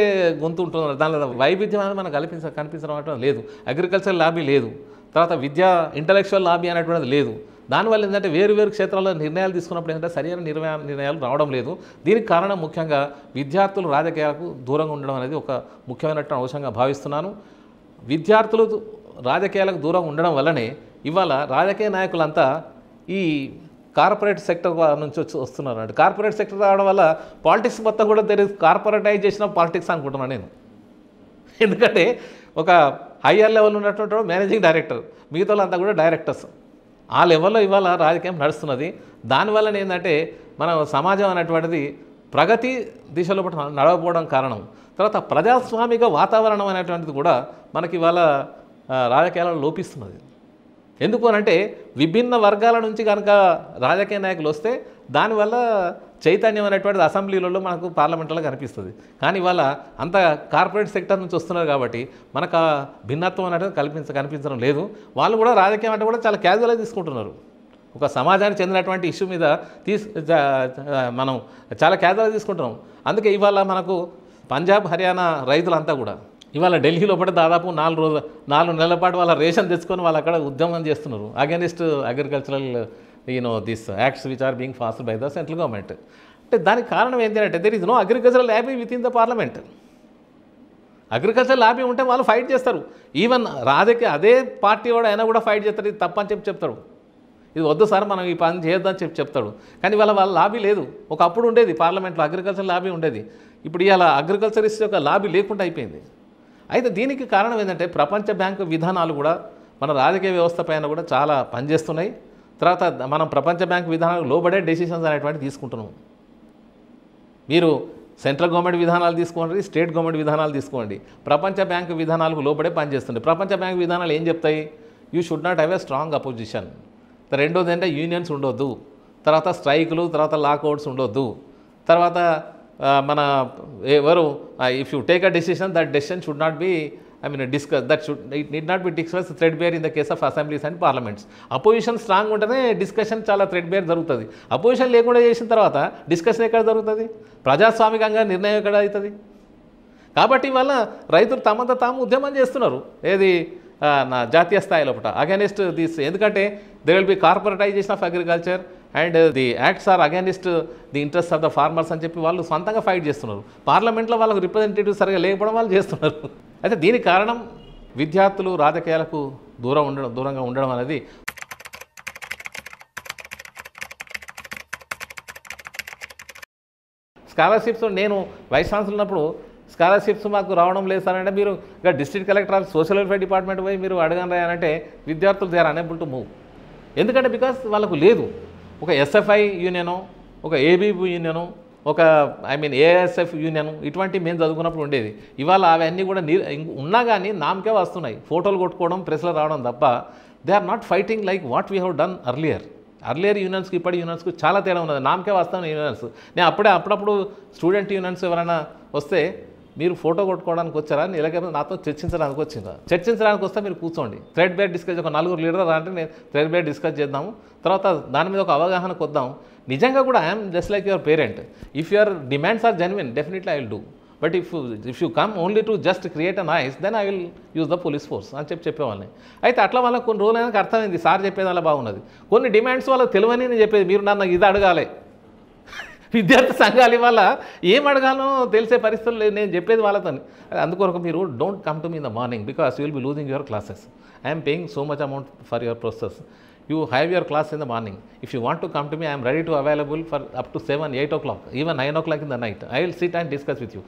గొంతు ఉంటుంది దాని వైవిధ్యం అనేది మనకు కల్పించ కనిపించడం లేదు అగ్రికల్చర్ లాబీ లేదు తర్వాత విద్యా ఇంటలెక్చువల్ లాబీ అనేటువంటిది లేదు దానివల్ల ఏంటంటే వేరు వేరు క్షేత్రాల్లో నిర్ణయాలు తీసుకున్నప్పుడు ఏంటంటే సరైన నిర్ణయ నిర్ణయాలు రావడం లేదు దీనికి కారణం ముఖ్యంగా విద్యార్థులు రాజకీయాలకు దూరంగా ఉండడం అనేది ఒక ముఖ్యమైనటువంటి అంశంగా భావిస్తున్నాను విద్యార్థులు రాజకీయాలకు దూరంగా ఉండడం వల్లనే ఇవాళ రాజకీయ నాయకులంతా ఈ కార్పొరేట్ సెక్టర్ నుంచి వచ్చి వస్తున్నారు అంటే కార్పొరేట్ సెక్టర్ రావడం వల్ల పాలిటిక్స్ మొత్తం కూడా తెలియదు కార్పొరేటైజ్ చేసిన పాలిటిక్స్ అనుకుంటున్నాను నేను ఎందుకంటే ఒక హయ్యర్ లెవెల్ ఉన్నటువంటి మేనేజింగ్ డైరెక్టర్ మిగతా కూడా డైరెక్టర్స్ ఆ లెవెల్లో ఇవాళ రాజకీయం నడుస్తున్నది దానివల్ల ఏంటంటే మనం సమాజం అనేటువంటిది ప్రగతి దిశలో నడవకపోవడం కారణం తర్వాత ప్రజాస్వామిక వాతావరణం అనేటువంటిది కూడా మనకి ఇవాళ రాజకీయాలలో లోపిస్తున్నది ఎందుకు అంటే విభిన్న వర్గాల నుంచి కనుక రాజకీయ నాయకులు వస్తే దానివల్ల చైతన్యం అనేటువంటిది అసెంబ్లీలలో మనకు పార్లమెంట్లో కనిపిస్తుంది కానీ ఇవాళ అంత కార్పొరేట్ సెక్టర్ నుంచి వస్తున్నారు కాబట్టి మనకు భిన్నత్వం అనేది కల్పించ కనిపించడం లేదు వాళ్ళు కూడా రాజకీయం అంటే కూడా చాలా క్యాజువల్గా తీసుకుంటున్నారు ఒక సమాజానికి చెందినటువంటి ఇష్యూ మీద తీసు మనం చాలా క్యాజువల్గా తీసుకుంటున్నాం అందుకే ఇవాళ మనకు పంజాబ్ హర్యానా రైతులంతా కూడా ఇవాళ ఢిల్లీలో పడి దాదాపు నాలుగు రోజులు నాలుగు నెలల పాటు వాళ్ళ రేషన్ తెచ్చుకొని వాళ్ళు అక్కడ ఉద్యమం చేస్తున్నారు against agricultural you know this acts which are being passed by the central government అంటే దానికి కారణం ఏంటి అంటే there is no agricultural lobby with in the parliament agriculture lobby ఉంటే వాళ్ళు ఫైట్ చేస్తారు ఈవెన్ రాధకి అదే పార్టీ వాడు అయినా కూడా ఫైట్ చేస్తారు ఇది తప్పని చెప్పి చెప్తాడు ఇది వద్దు సార్ మనం ఈ పని చేయొద్దని చెప్పి చెప్తాడు కానీ వాళ్ళ వాళ్ళ లాబీ లేదు ఒకప్పుడు ఉండేది పార్లమెంట్లో అగ్రికల్చర్ లాబీ ఉండేది ఇప్పుడు ఇవాళ అగ్రికల్చరిస్ట్ యొక్క లాబీ లేకుండా అయిపోయింది అయితే దీనికి కారణం ఏంటంటే ప్రపంచ బ్యాంకు విధానాలు కూడా మన రాజకీయ వ్యవస్థ పైన కూడా చాలా పనిచేస్తున్నాయి తర్వాత మనం ప్రపంచ బ్యాంకు విధానాలకు లోబడే డెసిషన్స్ అనేటువంటివి తీసుకుంటున్నాం మీరు సెంట్రల్ గవర్నమెంట్ విధానాలు తీసుకోండి స్టేట్ గవర్నమెంట్ విధానాలు తీసుకోండి ప్రపంచ బ్యాంకు విధానాలకు లోబడే పనిచేస్తుంది ప్రపంచ బ్యాంకు విధానాలు ఏం చెప్తాయి you should not have a strong opposition రెండోది అంటే యూనియన్స్ ఉండొద్దు తర్వాత స్ట్రైకులు తర్వాత లాక్అవుట్స్ ఉండొద్దు తర్వాత మన ఎవరు if you take a decision that decision should not be I mean discuss that should it need not be discuss threadbare in the case of assemblies and parliaments opposition strong ఉంటేనే discussion చాలా threadbare జరుగుతుంది opposition లేకుండా చేసిన తర్వాత discussion ఎక్కడ జరుగుతుంది ప్రజాస్వామికంగా నిర్ణయం ఎక్కడ అవుతుంది కాబట్టి వల్ల రైతులు తమంత తాము ఉద్యమం చేస్తున్నారు ఏది నా జాతీయ స్థాయిలో ఒకట అగెనిస్ట్ దిస్ ఎందుకంటే they will be corporatization of agriculture and the acts are against the interest of the farmers అని చెప్పి వాళ్ళు సొంతంగా ఫైట్ చేస్తున్నారు పార్లమెంట్లో వాళ్ళకు రిప్రజెంటేటివ్ సరిగా లేకపోవడం వాళ్ళు చేస్తున్నారు అయితే దీనికి కారణం విద్యార్థులు రాజకీయాలకు దూరం ఉండడం దూరంగా ఉండడం అనేది స్కాలర్షిప్స్ నేను వైస్ ఛాన్సలర్ ఉన్నప్పుడు స్కాలర్షిప్స్ మాకు రావడం లేదు సార్ అంటే మీరు ఇక district collector of social welfare department పోయి మీరు అడగను రాయాలంటే విద్యార్థులు they are unable to move ఎందుకంటే బికాస్ వాళ్ళకు లేదు ఒక ఎస్ఎఫ్ఐ యూనియను ఒక ఏబీబీ యూనియను ఒక ఐ మీన్ ఏఎస్ఎఫ్ యూనియన్ ఇటువంటి మేము చదువుకున్నప్పుడు ఉండేది ఇవాళ అవన్నీ కూడా నీ ఉన్నా కానీ నామకే వస్తున్నాయి ఫోటోలు కొట్టుకోవడం ప్రెస్లో రావడం తప్ప they are not fighting like what we have done earlier earlier యూనియన్స్కి ఇప్పటి యూనియన్స్కి చాలా తేడా ఉన్నది నామకే వస్తాను యూనియన్స్ నేను అప్పుడే అప్పుడప్పుడు స్టూడెంట్ యూనియన్స్ ఎవరైనా వస్తే మీరు ఫోటో కొట్టుకోవడానికి వచ్చారా ఎలాగైనా నాతో చర్చించడానికి వచ్చిందా చర్చించడానికి వస్తే మీరు కూర్చోండి థ్రెడ్ బ్యాడ్ డిస్కస్ ఒక నలుగురు లీడర్ అంటే నేను థ్రెడ్ బేర్ డిస్కస్ చేద్దాము తర్వాత దాని మీద ఒక అవగాహన కొద్దాం నిజంగా కూడా I'm just like your parent if your demands are genuine definitely I will do but if if you come only to just create an issue then I will use the police force అని చెప్పి చెప్పేవాళ్ళని అయితే అట్లా వాళ్ళకి కొన్ని రోజులైనా అర్థమైంది sir చెప్పేది అలా బాగున్నది కొన్ని డిమాండ్స్ వాళ్ళకి తెలివని నేను చెప్పేది మీరు నన్ను ఇది అడగాలి విద్యార్థి సంఘాలు ఇవాళ ఏం అడగాలో తెలిసే పరిస్థితులు నేను చెప్పేది వాళ్ళతో అందుకొరకు మీరు don't come to me in the morning because you will be losing your classes I'm paying so much amount for your process you have your class in the morning if you want to come to me I'm ready to available for up to seven eight o'clock even nine o'clock in the night I will sit and discuss with you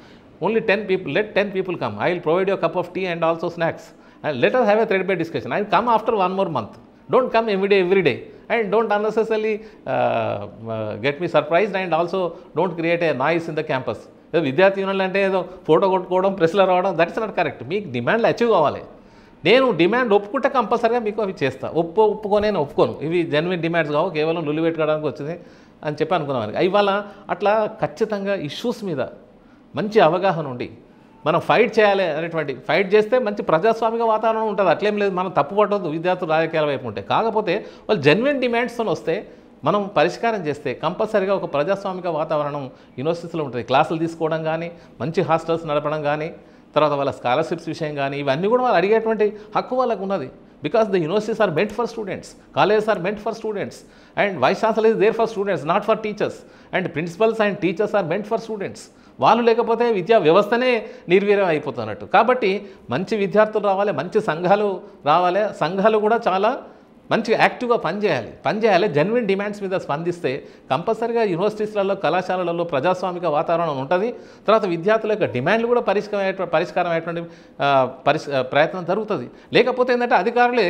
only ten people let ten people come I will provide your cup of tea and also snacks and let us have a threadbare discussion I come after one more month don't come every day every day don't unnecessary get me surprise and also don't create a noise in the campus ఏదో విద్యార్థి యూనియన్లు అంటే ఏదో photo కొట్టుకోవడం ప్రెస్లో రావడం that is not correct మీకు డిమాండ్లు అచీవ్ కావాలి నేను డిమాండ్ ఒప్పుకుంటే కంపల్సరీగా మీకు అవి చేస్తాను ఒప్పు నేను ఒప్పుకోను ఇవి జెన్యున్ డిమాండ్స్ కావు కేవలం లుల్లు పెట్టుకోవడానికి వచ్చింది అని చెప్పి అనుకున్నాను ఇవాళ అట్లా ఖచ్చితంగా ఇష్యూస్ మీద మంచి అవగాహన ఉండి మనం ఫైట్ చేయాలి అనేటువంటి ఫైట్ చేస్తే మంచి ప్రజాస్వామిక వాతావరణం ఉంటుంది అట్లేం లేదు మనం తప్పు పట్టదు విద్యార్థులు రాజకీయాల వైపు ఉంటే కాకపోతే వాళ్ళు జెన్యున్ డిమాండ్స్తో వస్తే మనం పరిష్కారం చేస్తే కంపల్సరీగా ఒక ప్రజాస్వామిక వాతావరణం యూనివర్సిటీస్లో ఉంటుంది క్లాసులు తీసుకోవడం కానీ మంచి హాస్టల్స్ నడపడం కానీ తర్వాత వాళ్ళ స్కాలర్షిప్స్ విషయం కానీ ఇవన్నీ కూడా వాళ్ళు అడిగేటువంటి హక్కు వాళ్ళకు ఉన్నది because the universities are meant for students colleges are meant for students and vice chancellor is there for students not for teachers and principals and teachers are meant for students వాళ్ళు లేకపోతే విద్యా వ్యవస్థనే నిర్వీర్యం అయిపోతున్నట్టు కాబట్టి మంచి విద్యార్థులు రావాలి మంచి సంఘాలు రావాలి సంఘాలు కూడా చాలా మంచిగా యాక్టివ్గా పనిచేయాలి పనిచేయాలి జెన్యున్ డిమాండ్స్ మీద స్పందిస్తే కంపల్సరిగా యూనివర్సిటీస్లలో కళాశాలలలో ప్రజాస్వామిక వాతావరణం ఉంటుంది తర్వాత విద్యార్థుల యొక్క డిమాండ్లు కూడా పరిష్కారం పరిష్కారం అయ్యేటువంటి పరిష్ ప్రయత్నం జరుగుతుంది లేకపోతే ఏంటంటే అధికారులే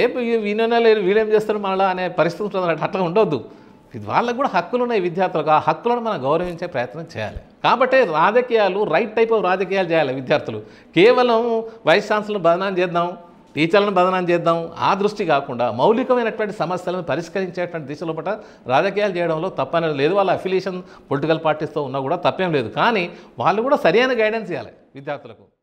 ఏ వీణనే లేదు వీళ్ళేం చేస్తారు మళ్ళా అనే పరిస్థితి ఉంటుంది అట్లా ఉండొద్దు వాళ్ళకు కూడా హక్కులు ఉన్నాయి విద్యార్థులకు ఆ హక్కులను మనం గౌరవించే ప్రయత్నం చేయాలి కాబట్టి రాజకీయాలు రైట్ టైప్ ఆఫ్ రాజకీయాలు చేయాలి విద్యార్థులు కేవలం వైస్ ఛాన్సలర్ బదనాం చేద్దాం టీచర్లను బదనాం చేద్దాం ఆ దృష్టి కాకుండా మౌలికమైనటువంటి సమస్యలను పరిష్కరించేటువంటి దిశలో పట్ల రాజకీయాలు చేయడంలో తప్పనేది లేదు వాళ్ళ అఫిలియేషన్ పొలిటికల్ పార్టీస్తో ఉన్నా కూడా తప్పేం లేదు కానీ వాళ్ళు కూడా సరైన గైడెన్స్ ఇవ్వాలి విద్యార్థులకు